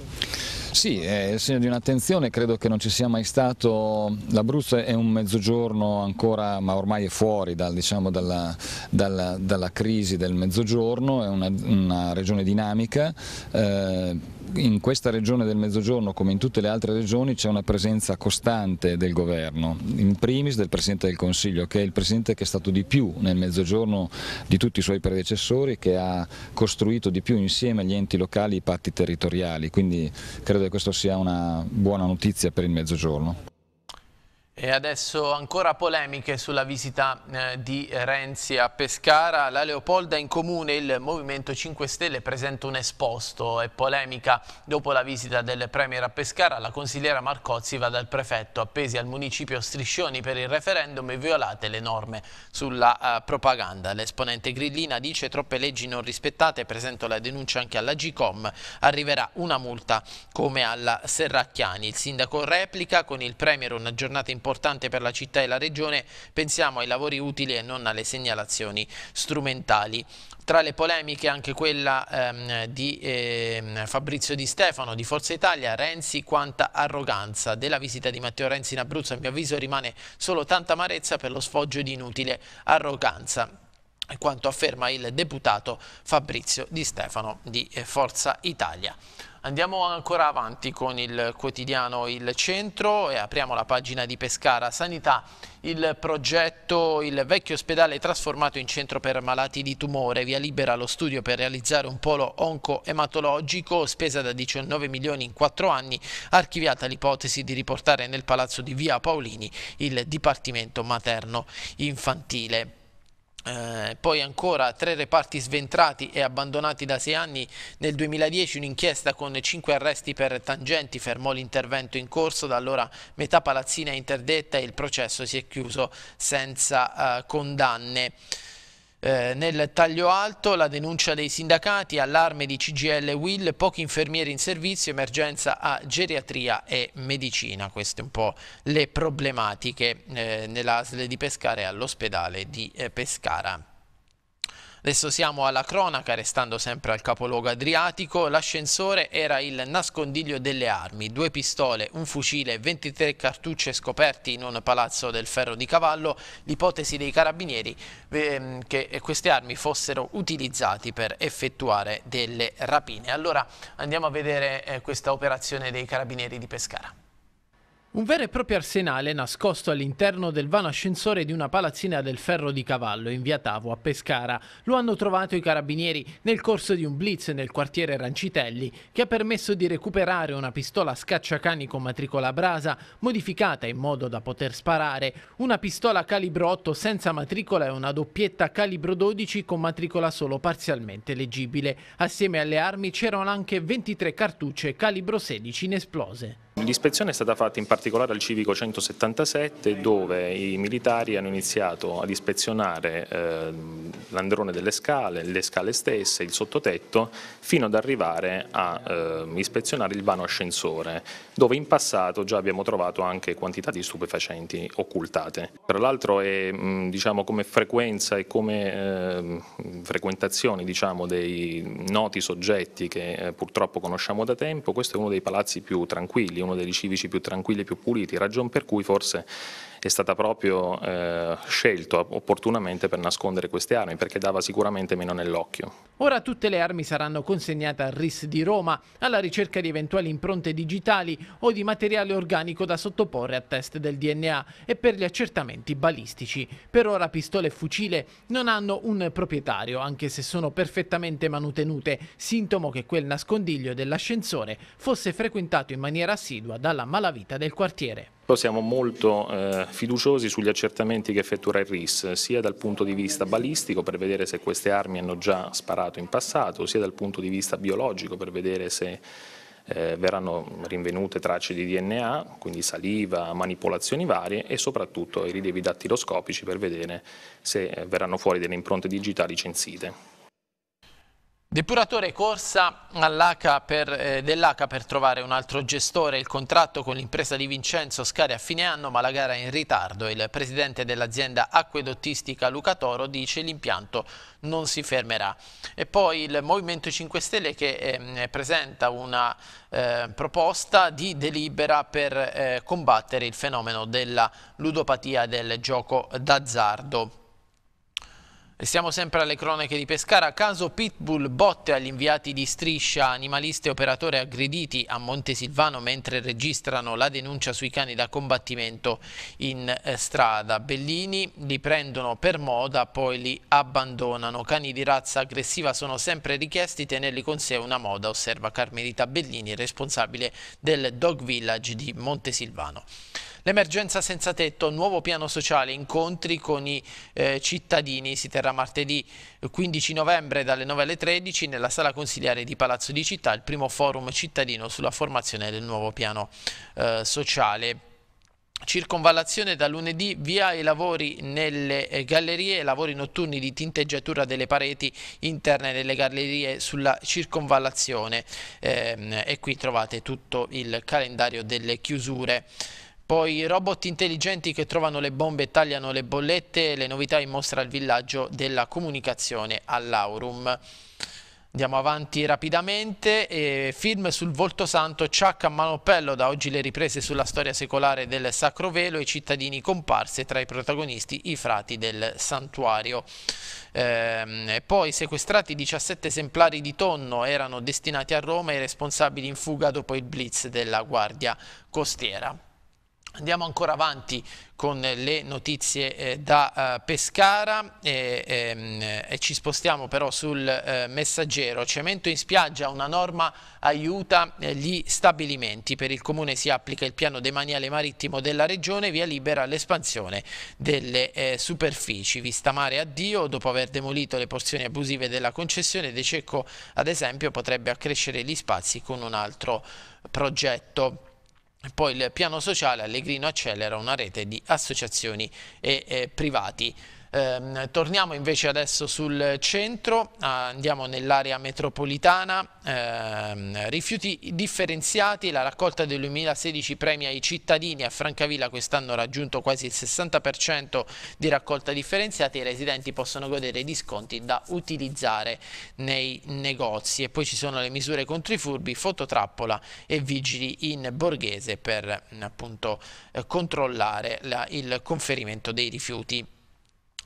S5: Sì, è il segno di un'attenzione, credo che non ci sia mai stato, l'Abruzzo è un mezzogiorno ancora, ma ormai è fuori dal, diciamo, dalla, dalla, dalla, crisi del mezzogiorno, è una, una regione dinamica, eh, in questa regione del Mezzogiorno, come in tutte le altre regioni, c'è una presenza costante del governo, in primis del Presidente del Consiglio, che è il Presidente che è stato di più nel Mezzogiorno di tutti i suoi predecessori, che ha costruito di più insieme agli enti locali i patti territoriali, quindi credo che questa sia una buona notizia per il Mezzogiorno.
S1: E adesso ancora polemiche sulla visita eh, di Renzi a Pescara. La Leopolda in comune, il Movimento 5 Stelle presenta un esposto e polemica dopo la visita del Premier a Pescara. La consigliera Marcozzi va dal prefetto, appesi al municipio striscioni per il referendum e violate le norme sulla eh, propaganda. L'esponente Grillina dice troppe leggi non rispettate, presento la denuncia anche alla Gcom, arriverà una multa come alla Serracchiani. Il sindaco replica con il Premier una giornata importante importante per la città e la regione, pensiamo ai lavori utili e non alle segnalazioni strumentali. Tra le polemiche anche quella ehm, di ehm, Fabrizio Di Stefano di Forza Italia, Renzi quanta arroganza della visita di Matteo Renzi in Abruzzo a mio avviso rimane solo tanta amarezza per lo sfoggio di inutile arroganza quanto afferma il deputato Fabrizio Di Stefano di eh, Forza Italia. Andiamo ancora avanti con il quotidiano Il Centro e apriamo la pagina di Pescara Sanità. Il progetto Il vecchio ospedale trasformato in centro per malati di tumore. Via libera lo studio per realizzare un polo oncoematologico, spesa da 19 milioni in 4 anni, archiviata l'ipotesi di riportare nel palazzo di Via Paolini il dipartimento materno infantile. Eh, poi ancora tre reparti sventrati e abbandonati da sei anni nel 2010, un'inchiesta con cinque arresti per tangenti fermò l'intervento in corso, da allora metà palazzina è interdetta e il processo si è chiuso senza eh, condanne. Eh, nel taglio alto la denuncia dei sindacati, allarme di CGL Will, pochi infermieri in servizio, emergenza a geriatria e medicina. Queste un po' le problematiche eh, nell'ASL di Pescara e all'ospedale di eh, Pescara. Adesso siamo alla cronaca, restando sempre al capoluogo adriatico. L'ascensore era il nascondiglio delle armi, due pistole, un fucile e 23 cartucce scoperti in un palazzo del ferro di cavallo. L'ipotesi dei carabinieri ehm, che queste armi fossero utilizzate per effettuare delle rapine. Allora andiamo a vedere eh, questa operazione dei carabinieri di Pescara. Un vero e proprio arsenale nascosto all'interno del vano ascensore di una palazzina del ferro di cavallo in via Tavo a Pescara. Lo hanno trovato i carabinieri nel corso di un blitz nel quartiere Rancitelli che ha permesso di recuperare una pistola scacciacani con matricola brasa modificata in modo da poter sparare, una pistola calibro 8 senza matricola e una doppietta calibro 12 con matricola solo parzialmente leggibile. Assieme alle armi c'erano anche 23 cartucce calibro 16 inesplose.
S4: L'ispezione è stata fatta in particolare al civico 177 dove i militari hanno iniziato ad ispezionare eh, l'androne delle scale, le scale stesse, il sottotetto fino ad arrivare a eh, ispezionare il vano ascensore dove in passato già abbiamo trovato anche quantità di stupefacenti occultate. Tra l'altro è mm, diciamo, come frequenza e come eh, frequentazioni diciamo, dei noti soggetti che eh, purtroppo conosciamo da tempo, questo è uno dei palazzi più tranquilli, uno dei civici più tranquilli e più puliti, ragion per cui forse è stata proprio eh, scelta opportunamente per nascondere queste armi perché dava sicuramente meno nell'occhio.
S1: Ora tutte le armi saranno consegnate al RIS di Roma alla ricerca di eventuali impronte digitali o di materiale organico da sottoporre a test del DNA e per gli accertamenti balistici. Per ora pistole e fucile non hanno un proprietario anche se sono perfettamente manutenute, sintomo che quel nascondiglio dell'ascensore fosse frequentato in maniera assidua dalla malavita del quartiere.
S4: Però siamo molto eh, fiduciosi sugli accertamenti che effettuerà il RIS, sia dal punto di vista balistico per vedere se queste armi hanno già sparato in passato, sia dal punto di vista biologico per vedere se eh, verranno rinvenute tracce di DNA, quindi saliva, manipolazioni varie e soprattutto i rilievi dattiloscopici per vedere se eh, verranno fuori delle impronte digitali censite.
S1: Depuratore corsa per, eh, dell'H per trovare un altro gestore, il contratto con l'impresa di Vincenzo scade a fine anno ma la gara è in ritardo. Il presidente dell'azienda acquedottistica Luca Toro dice l'impianto non si fermerà. E poi il Movimento 5 Stelle che eh, presenta una eh, proposta di delibera per eh, combattere il fenomeno della ludopatia del gioco d'azzardo. Restiamo sempre alle cronache di Pescara, caso Pitbull botte agli inviati di Striscia, animalista e operatori aggrediti a Montesilvano mentre registrano la denuncia sui cani da combattimento in eh, strada. Bellini li prendono per moda, poi li abbandonano. Cani di razza aggressiva sono sempre richiesti, tenerli con sé è una moda, osserva Carmelita Bellini, responsabile del Dog Village di Montesilvano. L'emergenza senza tetto, nuovo piano sociale, incontri con i eh, cittadini, si terrà martedì 15 eh, novembre dalle 9 alle 13 nella sala consigliare di Palazzo di Città, il primo forum cittadino sulla formazione del nuovo piano eh, sociale. Circonvallazione da lunedì, via i lavori nelle eh, gallerie, lavori notturni di tinteggiatura delle pareti interne delle gallerie sulla circonvallazione ehm, e qui trovate tutto il calendario delle chiusure. Poi robot intelligenti che trovano le bombe e tagliano le bollette, le novità in mostra al villaggio della comunicazione all'Aurum. Andiamo avanti rapidamente, eh, film sul volto santo Chuck a Manopello, da oggi le riprese sulla storia secolare del Sacro Velo e i cittadini comparse tra i protagonisti i frati del santuario. Eh, poi sequestrati 17 esemplari di tonno erano destinati a Roma e i responsabili in fuga dopo il blitz della Guardia Costiera. Andiamo ancora avanti con le notizie eh, da eh, Pescara e, e, ehm, e, ci spostiamo però sul eh, messaggero. Cemento in spiaggia, una norma aiuta eh, gli stabilimenti. Per il comune si applica il piano demaniale marittimo della regione, via libera all'espansione delle eh, superfici. Vista mare addio, dopo aver demolito le porzioni abusive della concessione, De Cecco ad esempio potrebbe accrescere gli spazi con un altro progetto. Poi il piano sociale Allegrino accelera una rete di associazioni e eh, privati. Eh, torniamo invece adesso sul centro, ah, andiamo nell'area metropolitana, eh, rifiuti differenziati, la raccolta del 2016 premia i cittadini, a Francavilla quest'anno ha raggiunto quasi il 60% di raccolta differenziata, i residenti possono godere di sconti da utilizzare nei negozi e poi ci sono le misure contro i furbi, fototrappola e vigili in borghese per appunto, eh, controllare la, il conferimento dei rifiuti.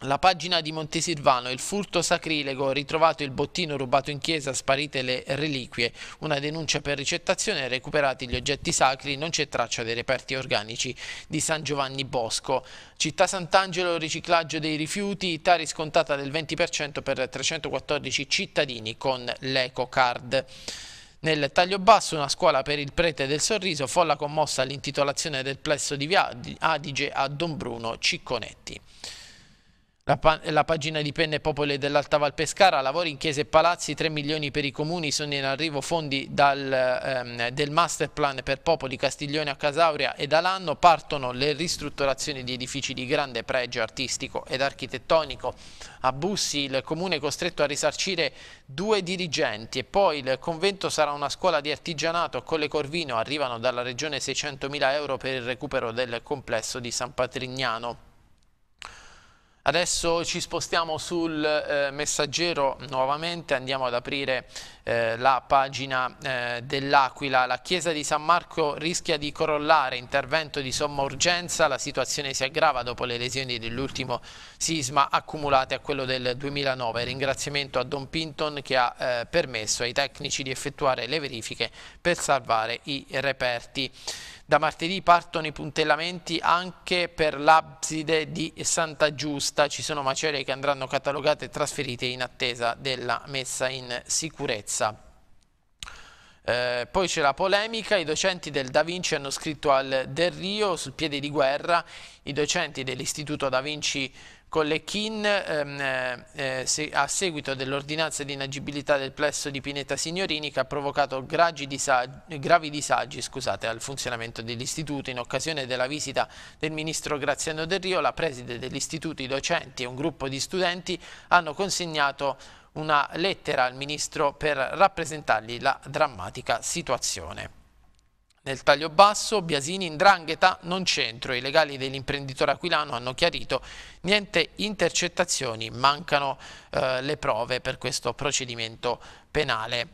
S1: La pagina di Montesilvano, il furto sacrilego, ritrovato il bottino rubato in chiesa, sparite le reliquie, una denuncia per ricettazione, recuperati gli oggetti sacri, non c'è traccia dei reperti organici di San Giovanni Bosco. Città Sant'Angelo, riciclaggio dei rifiuti, TAR riscontata del 20% per 314 cittadini con l'EcoCard. Nel taglio basso una scuola per il prete del sorriso, folla commossa all'intitolazione del plesso di Via Adige a Don Bruno Cicconetti. La, pa la, pagina di Penne Popole dell'Alta Val Pescara, lavori in chiese e palazzi, 3 milioni per i comuni, sono in arrivo fondi dal, ehm, del master plan per Popoli, Castiglione a Casauria e dall'anno partono le ristrutturazioni di edifici di grande pregio artistico ed architettonico. A Bussi il comune è costretto a risarcire due dirigenti e poi il convento sarà una scuola di artigianato. Colle Corvino arrivano dalla regione 600 mila euro per il recupero del complesso di San Patrignano. Adesso ci spostiamo sul eh, messaggero nuovamente, andiamo ad aprire eh, la pagina eh, dell'Aquila. La chiesa di San Marco rischia di crollare, intervento di somma urgenza, la situazione si aggrava dopo le lesioni dell'ultimo sisma accumulate a quello del 2009. Ringraziamento a Don Pinton che ha eh, permesso ai tecnici di effettuare le verifiche per salvare i reperti. Da martedì partono i puntellamenti anche per l'abside di Santa Giusta, ci sono macerie che andranno catalogate e trasferite in attesa della messa in sicurezza. Eh, poi c'è la polemica, i docenti del Da Vinci hanno scritto al Del Rio sul piede di guerra, i docenti dell'Istituto Da Vinci con le Kin ehm, eh, eh, se, a seguito dell'ordinanza di inagibilità del plesso di Pineta Signorini che ha provocato disagi, gravi disagi scusate, al funzionamento dell'istituto in occasione della visita del ministro Graziano Del Rio la preside dell'istituto, i docenti e un gruppo di studenti hanno consegnato una lettera al ministro per rappresentargli la drammatica situazione. Nel taglio basso, Biasini in drangheta, non centro. I legali dell'imprenditore aquilano hanno chiarito niente intercettazioni, mancano eh, le prove per questo procedimento penale.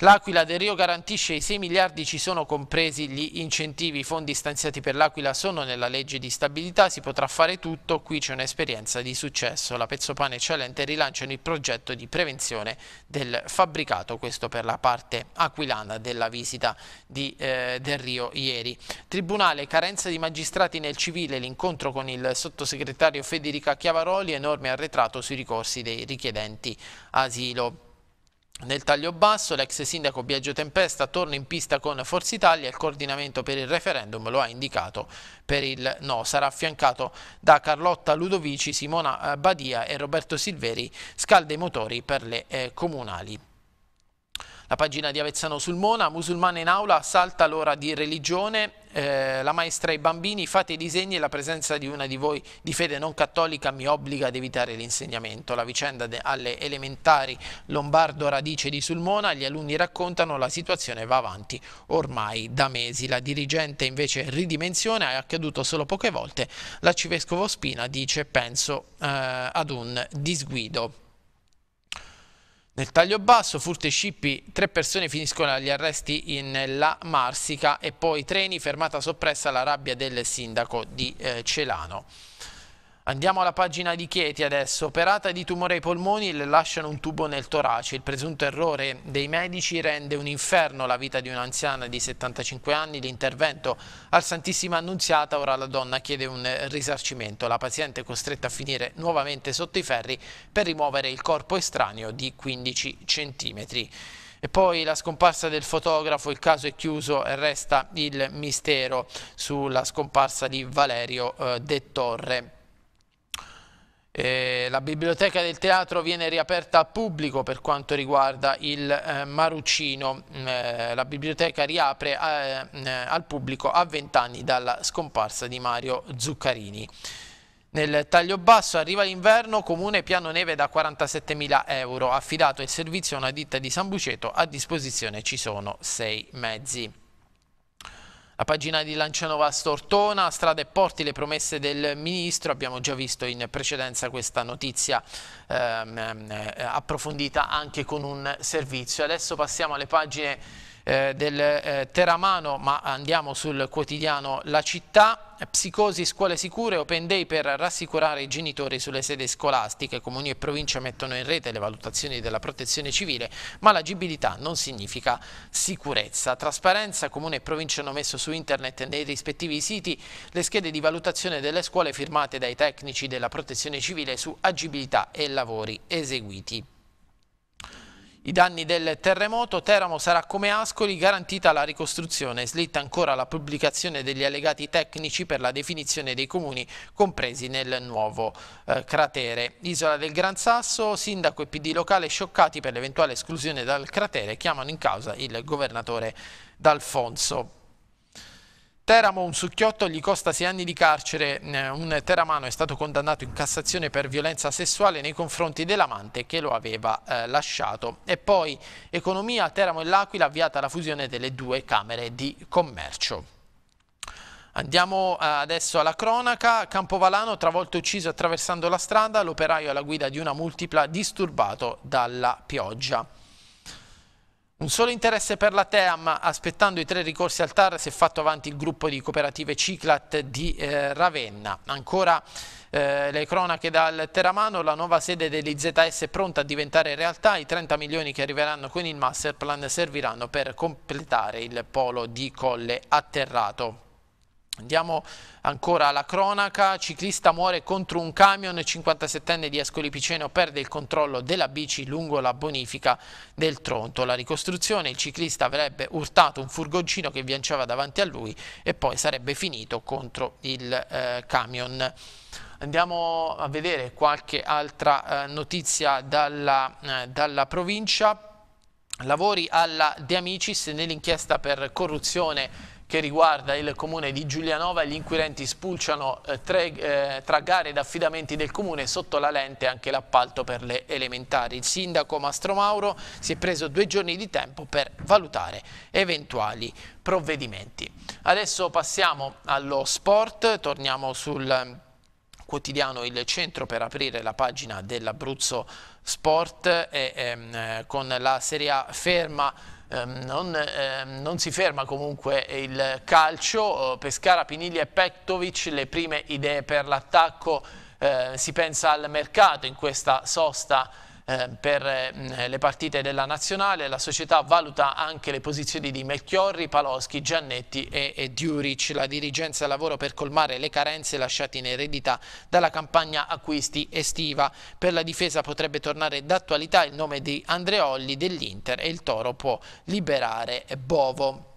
S1: L'Aquila del Rio garantisce i 6 miliardi, ci sono compresi gli incentivi, i fondi stanziati per l'Aquila sono nella legge di stabilità, si potrà fare tutto, qui c'è un'esperienza di successo. La Pezzopane eccellente rilanciano il progetto di prevenzione del fabbricato, questo per la parte aquilana della visita di, eh, del Rio ieri. Tribunale, carenza di magistrati nel civile, l'incontro con il sottosegretario Federica Chiavaroli, enorme arretrato sui ricorsi dei richiedenti asilo. Nel taglio basso l'ex sindaco Biagio Tempesta torna in pista con Forza Italia, il coordinamento per il referendum lo ha indicato per il no. Sarà affiancato da Carlotta Ludovici, Simona eh, Badia e Roberto Silveri, scalda i motori per le eh, comunali. La pagina di Avezzano Sulmona, musulmana in aula, salta l'ora di religione, eh, la maestra e i bambini, fate i disegni e la presenza di una di voi di fede non cattolica mi obbliga ad evitare l'insegnamento. La vicenda alle elementari Lombardo Radice di Sulmona, gli alunni raccontano la situazione va avanti ormai da mesi. La dirigente invece ridimensiona, è accaduto solo poche volte, l'arcivescovo Spina dice penso eh, ad un disguido. Nel taglio basso, furti e scippi, tre persone finiscono agli arresti nella Marsica e poi treni, fermata soppressa la rabbia del sindaco di eh, Celano. Andiamo alla pagina di Chieti adesso. Operata di tumore ai polmoni, le lasciano un tubo nel torace. Il presunto errore dei medici rende un inferno la vita di un'anziana di 75 anni. L'intervento al Santissima Annunziata, ora la donna chiede un risarcimento. La paziente è costretta a finire nuovamente sotto i ferri per rimuovere il corpo estraneo di 15 centimetri. E poi la scomparsa del fotografo, il caso è chiuso e resta il mistero sulla scomparsa di Valerio eh, De Torre. Eh, la biblioteca del teatro viene riaperta al pubblico per quanto riguarda il eh, Maruccino. Mm, eh, la biblioteca riapre a, eh, mm, al pubblico a 20 anni dalla scomparsa di Mario Zuccarini. Nel taglio basso arriva l'inverno, comune piano neve da 47.000 euro, affidato il servizio a una ditta di San Buceto, a disposizione ci sono sei mezzi. La pagina di Lancianova Stortona, strade e porti, le promesse del Ministro, abbiamo già visto in precedenza questa notizia ehm, ehm eh, approfondita anche con un servizio. Adesso passiamo alle pagine eh, del eh, Teramano, ma andiamo sul quotidiano La Città. Psicosi, scuole sicure, open day per rassicurare i genitori sulle sede scolastiche. Comuni e province mettono in rete le valutazioni della protezione civile, ma l'agibilità non significa sicurezza. Trasparenza, comune e province hanno messo su internet nei rispettivi siti le schede di valutazione delle scuole firmate dai tecnici della protezione civile su agibilità e lavori eseguiti. I danni del terremoto, Teramo sarà come Ascoli, garantita la ricostruzione, slitta ancora la pubblicazione degli allegati tecnici per la definizione dei comuni compresi nel nuovo eh, cratere. Isola del Gran Sasso, sindaco e PD locale scioccati per l'eventuale esclusione dal cratere, chiamano in causa il governatore D'Alfonso. Teramo un succhiotto gli costa sei anni di carcere, eh, un teramano è stato condannato in Cassazione per violenza sessuale nei confronti dell'amante che lo aveva eh, lasciato. E poi economia, Teramo e L'Aquila avviata la fusione delle due Camere di Commercio. Andiamo eh, adesso alla cronaca. Campovalano travolto e ucciso attraversando la strada, l'operaio alla guida di una multipla disturbato dalla pioggia. Un solo interesse per la Team, aspettando i tre ricorsi al TAR, si è fatto avanti il gruppo di cooperative Ciclat di eh, Ravenna. Ancora eh, le cronache dal Teramano, la nuova sede dell'IZS è pronta a diventare realtà, i 30 milioni che arriveranno con il masterplan serviranno per completare il polo di Colle Atterrato. Andiamo ancora alla cronaca, ciclista muore contro un camion, 57enne di Ascoli Piceno perde il controllo della bici lungo la bonifica del Tronto. La ricostruzione, il ciclista avrebbe urtato un furgoncino che viaggiava davanti a lui e poi sarebbe finito contro il eh, camion. Andiamo a vedere qualche altra eh, notizia dalla, eh, dalla provincia. Lavori alla De Amicis nell'inchiesta per corruzione che riguarda il comune di Giulianova. Gli inquirenti spulciano eh, tre, eh, tra gare ed affidamenti del comune sotto la lente anche l'appalto per le elementari. Il sindaco Mastro Mauro si è preso due giorni di tempo per valutare eventuali provvedimenti. Adesso passiamo allo sport, torniamo sul eh, quotidiano Il Centro per aprire la pagina dell'Abruzzo Sport e, ehm, eh, con la Serie A ferma Ehm, non, ehm, non, si ferma comunque il calcio, eh, Pescara, Piniglia e Pettovic le prime idee per l'attacco, eh, si pensa al mercato in questa sosta eh, per eh, le partite della nazionale, la società valuta anche le posizioni di Melchiorri, Paloschi, Giannetti e, e Diuric. La dirigenza lavora per colmare le carenze lasciate in eredità dalla campagna acquisti estiva. Per la difesa potrebbe tornare d'attualità il nome di Andreolli dell'Inter e il Toro può liberare Bovo.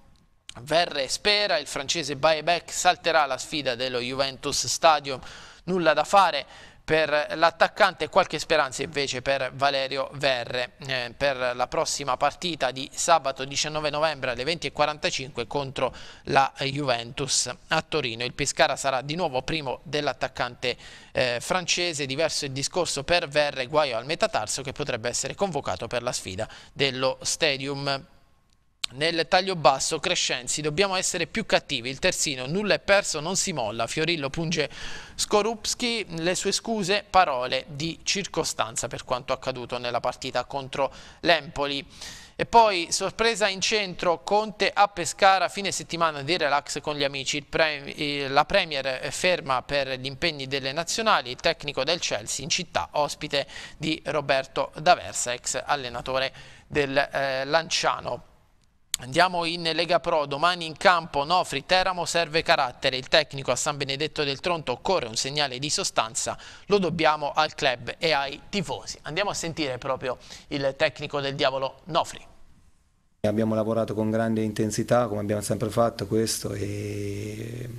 S1: Verre spera, il francese Baebeck salterà la sfida dello Juventus Stadium. Nulla da fare per l'attaccante e qualche speranza invece per Valerio Verre eh, per la prossima partita di sabato 19 novembre alle 20.45 contro la Juventus a Torino. Il Pescara sarà di nuovo primo dell'attaccante eh, francese, diverso il discorso per Verre, guaio al metatarso che potrebbe essere convocato per la sfida dello Stadium nel taglio basso Crescenzi dobbiamo essere più cattivi il terzino nulla è perso non si molla Fiorillo punge Skorupski le sue scuse parole di circostanza per quanto accaduto nella partita contro l'Empoli e poi sorpresa in centro Conte a Pescara fine settimana di relax con gli amici pre eh, la Premier è ferma per gli impegni delle nazionali il tecnico del Chelsea in città ospite di Roberto D'Aversa ex allenatore del eh, Lanciano Andiamo in Lega Pro, domani in campo Nofri, Teramo serve carattere, il tecnico a San Benedetto del Tronto occorre un segnale di sostanza, lo dobbiamo al club e ai tifosi. Andiamo a sentire proprio il tecnico del diavolo Nofri.
S2: Abbiamo lavorato con grande intensità come abbiamo sempre fatto questo e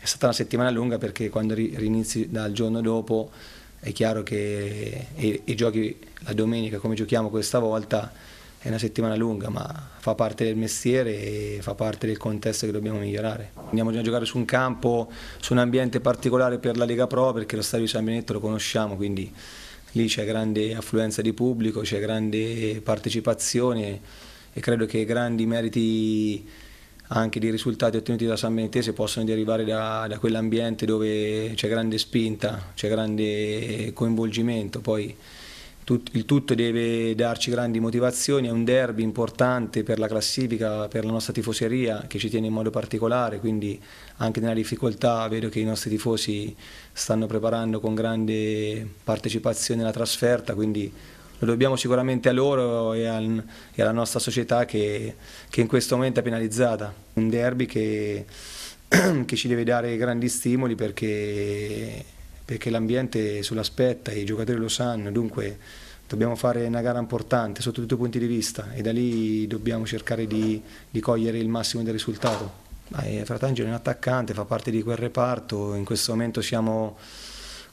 S2: è stata una settimana lunga perché quando rinizi dal giorno dopo è chiaro che i giochi la domenica come giochiamo questa volta è una settimana lunga, ma fa parte del mestiere e fa parte del contesto che dobbiamo migliorare. Andiamo a giocare su un campo, su un ambiente particolare per la Lega Pro, perché lo stadio di San Benedetto lo conosciamo, quindi lì c'è grande affluenza di pubblico, c'è grande partecipazione e credo che grandi meriti anche dei risultati ottenuti da San Benettese possono derivare da, da quell'ambiente dove c'è grande spinta, c'è grande coinvolgimento. Poi il tutto deve darci grandi motivazioni, è un derby importante per la classifica, per la nostra tifoseria che ci tiene in modo particolare, quindi anche nella difficoltà vedo che i nostri tifosi stanno preparando con grande partecipazione la trasferta, quindi lo dobbiamo sicuramente a loro e, al, e alla nostra società che, che, in questo momento è penalizzata. Un derby che, che ci deve dare grandi stimoli perché perché l'ambiente se lo aspetta e i giocatori lo sanno, dunque dobbiamo fare una gara importante sotto tutti i punti di vista e da lì dobbiamo cercare di, di cogliere il massimo del risultato. Eh, Fratangelo è un attaccante, fa parte di quel reparto, in questo momento siamo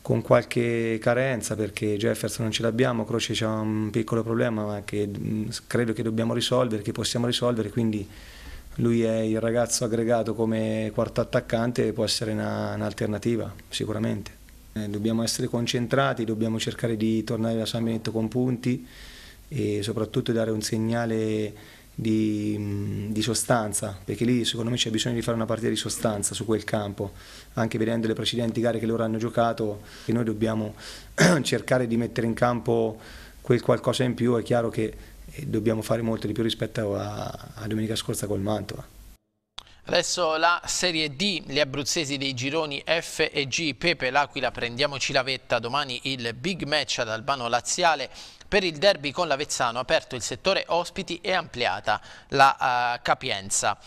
S2: con qualche carenza perché Jefferson non ce l'abbiamo, Croce c'è un piccolo problema che mm, credo che dobbiamo risolvere, che possiamo risolvere, quindi lui è il ragazzo aggregato come quarto attaccante e può essere un'alternativa sicuramente. Eh, dobbiamo essere concentrati, dobbiamo cercare di tornare da San Benedetto con punti e soprattutto dare un segnale di, mm, di, sostanza, perché lì secondo me c'è bisogno di fare una partita di sostanza su quel campo, anche vedendo le precedenti gare che loro hanno giocato, che noi dobbiamo cercare di mettere in campo quel qualcosa in più, è chiaro che eh, dobbiamo fare molto di più rispetto a, a domenica scorsa col Mantova.
S1: Adesso la Serie D, gli abruzzesi dei gironi F e G, Pepe L'Aquila, prendiamoci la vetta, domani il big match ad Albano Laziale, per il derby con l'Avezzano, aperto il settore ospiti e ampliata la uh, capienza.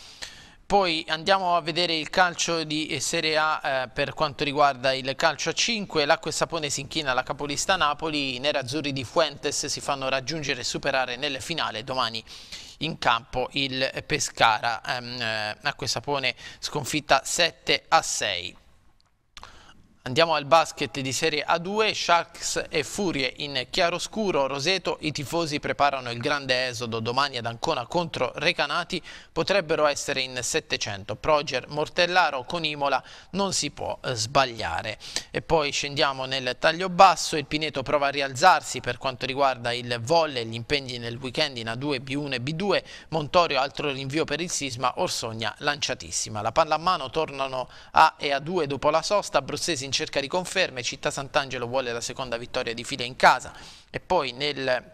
S1: Poi andiamo a vedere il calcio di Serie A eh, per quanto riguarda il calcio a 5. L'acqua e sapone si inchina alla capolista Napoli, i nerazzurri di Fuentes si fanno raggiungere e superare nel finale domani in campo il Pescara. Ehm, eh, acqua e sapone sconfitta 7 a 6. Andiamo al basket di Serie A2, Sharks e Furie in chiaroscuro, Roseto, i tifosi preparano il grande esodo domani ad Ancona contro Recanati, potrebbero essere in 700, Proger, Mortellaro con Imola non si può eh, sbagliare. E poi scendiamo nel taglio basso, il Pineto prova a rialzarsi per quanto riguarda il volle, e gli impegni nel weekend in A2, B1 e B2, Montorio altro rinvio per il Sisma, Orsogna lanciatissima. La palla a mano tornano A e A2 dopo la sosta, Brossesi in in cerca di conferme, Città Sant'Angelo vuole la seconda vittoria di fila in casa e poi nel...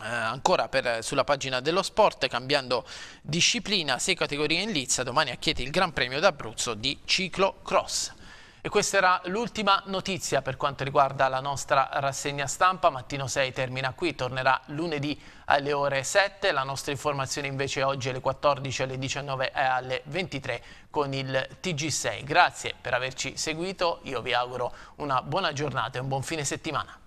S1: Eh, ancora per, sulla pagina dello sport, cambiando disciplina, 6 categorie in lizza, domani a Chieti il Gran Premio d'Abruzzo di ciclocross. E questa era l'ultima notizia per quanto riguarda la nostra rassegna stampa. Mattino 6 termina qui, tornerà lunedì alle ore 7. La nostra informazione invece oggi alle 14, alle 19 e alle 23 con il TG6. Grazie per averci seguito, io vi auguro una buona giornata e un buon fine settimana.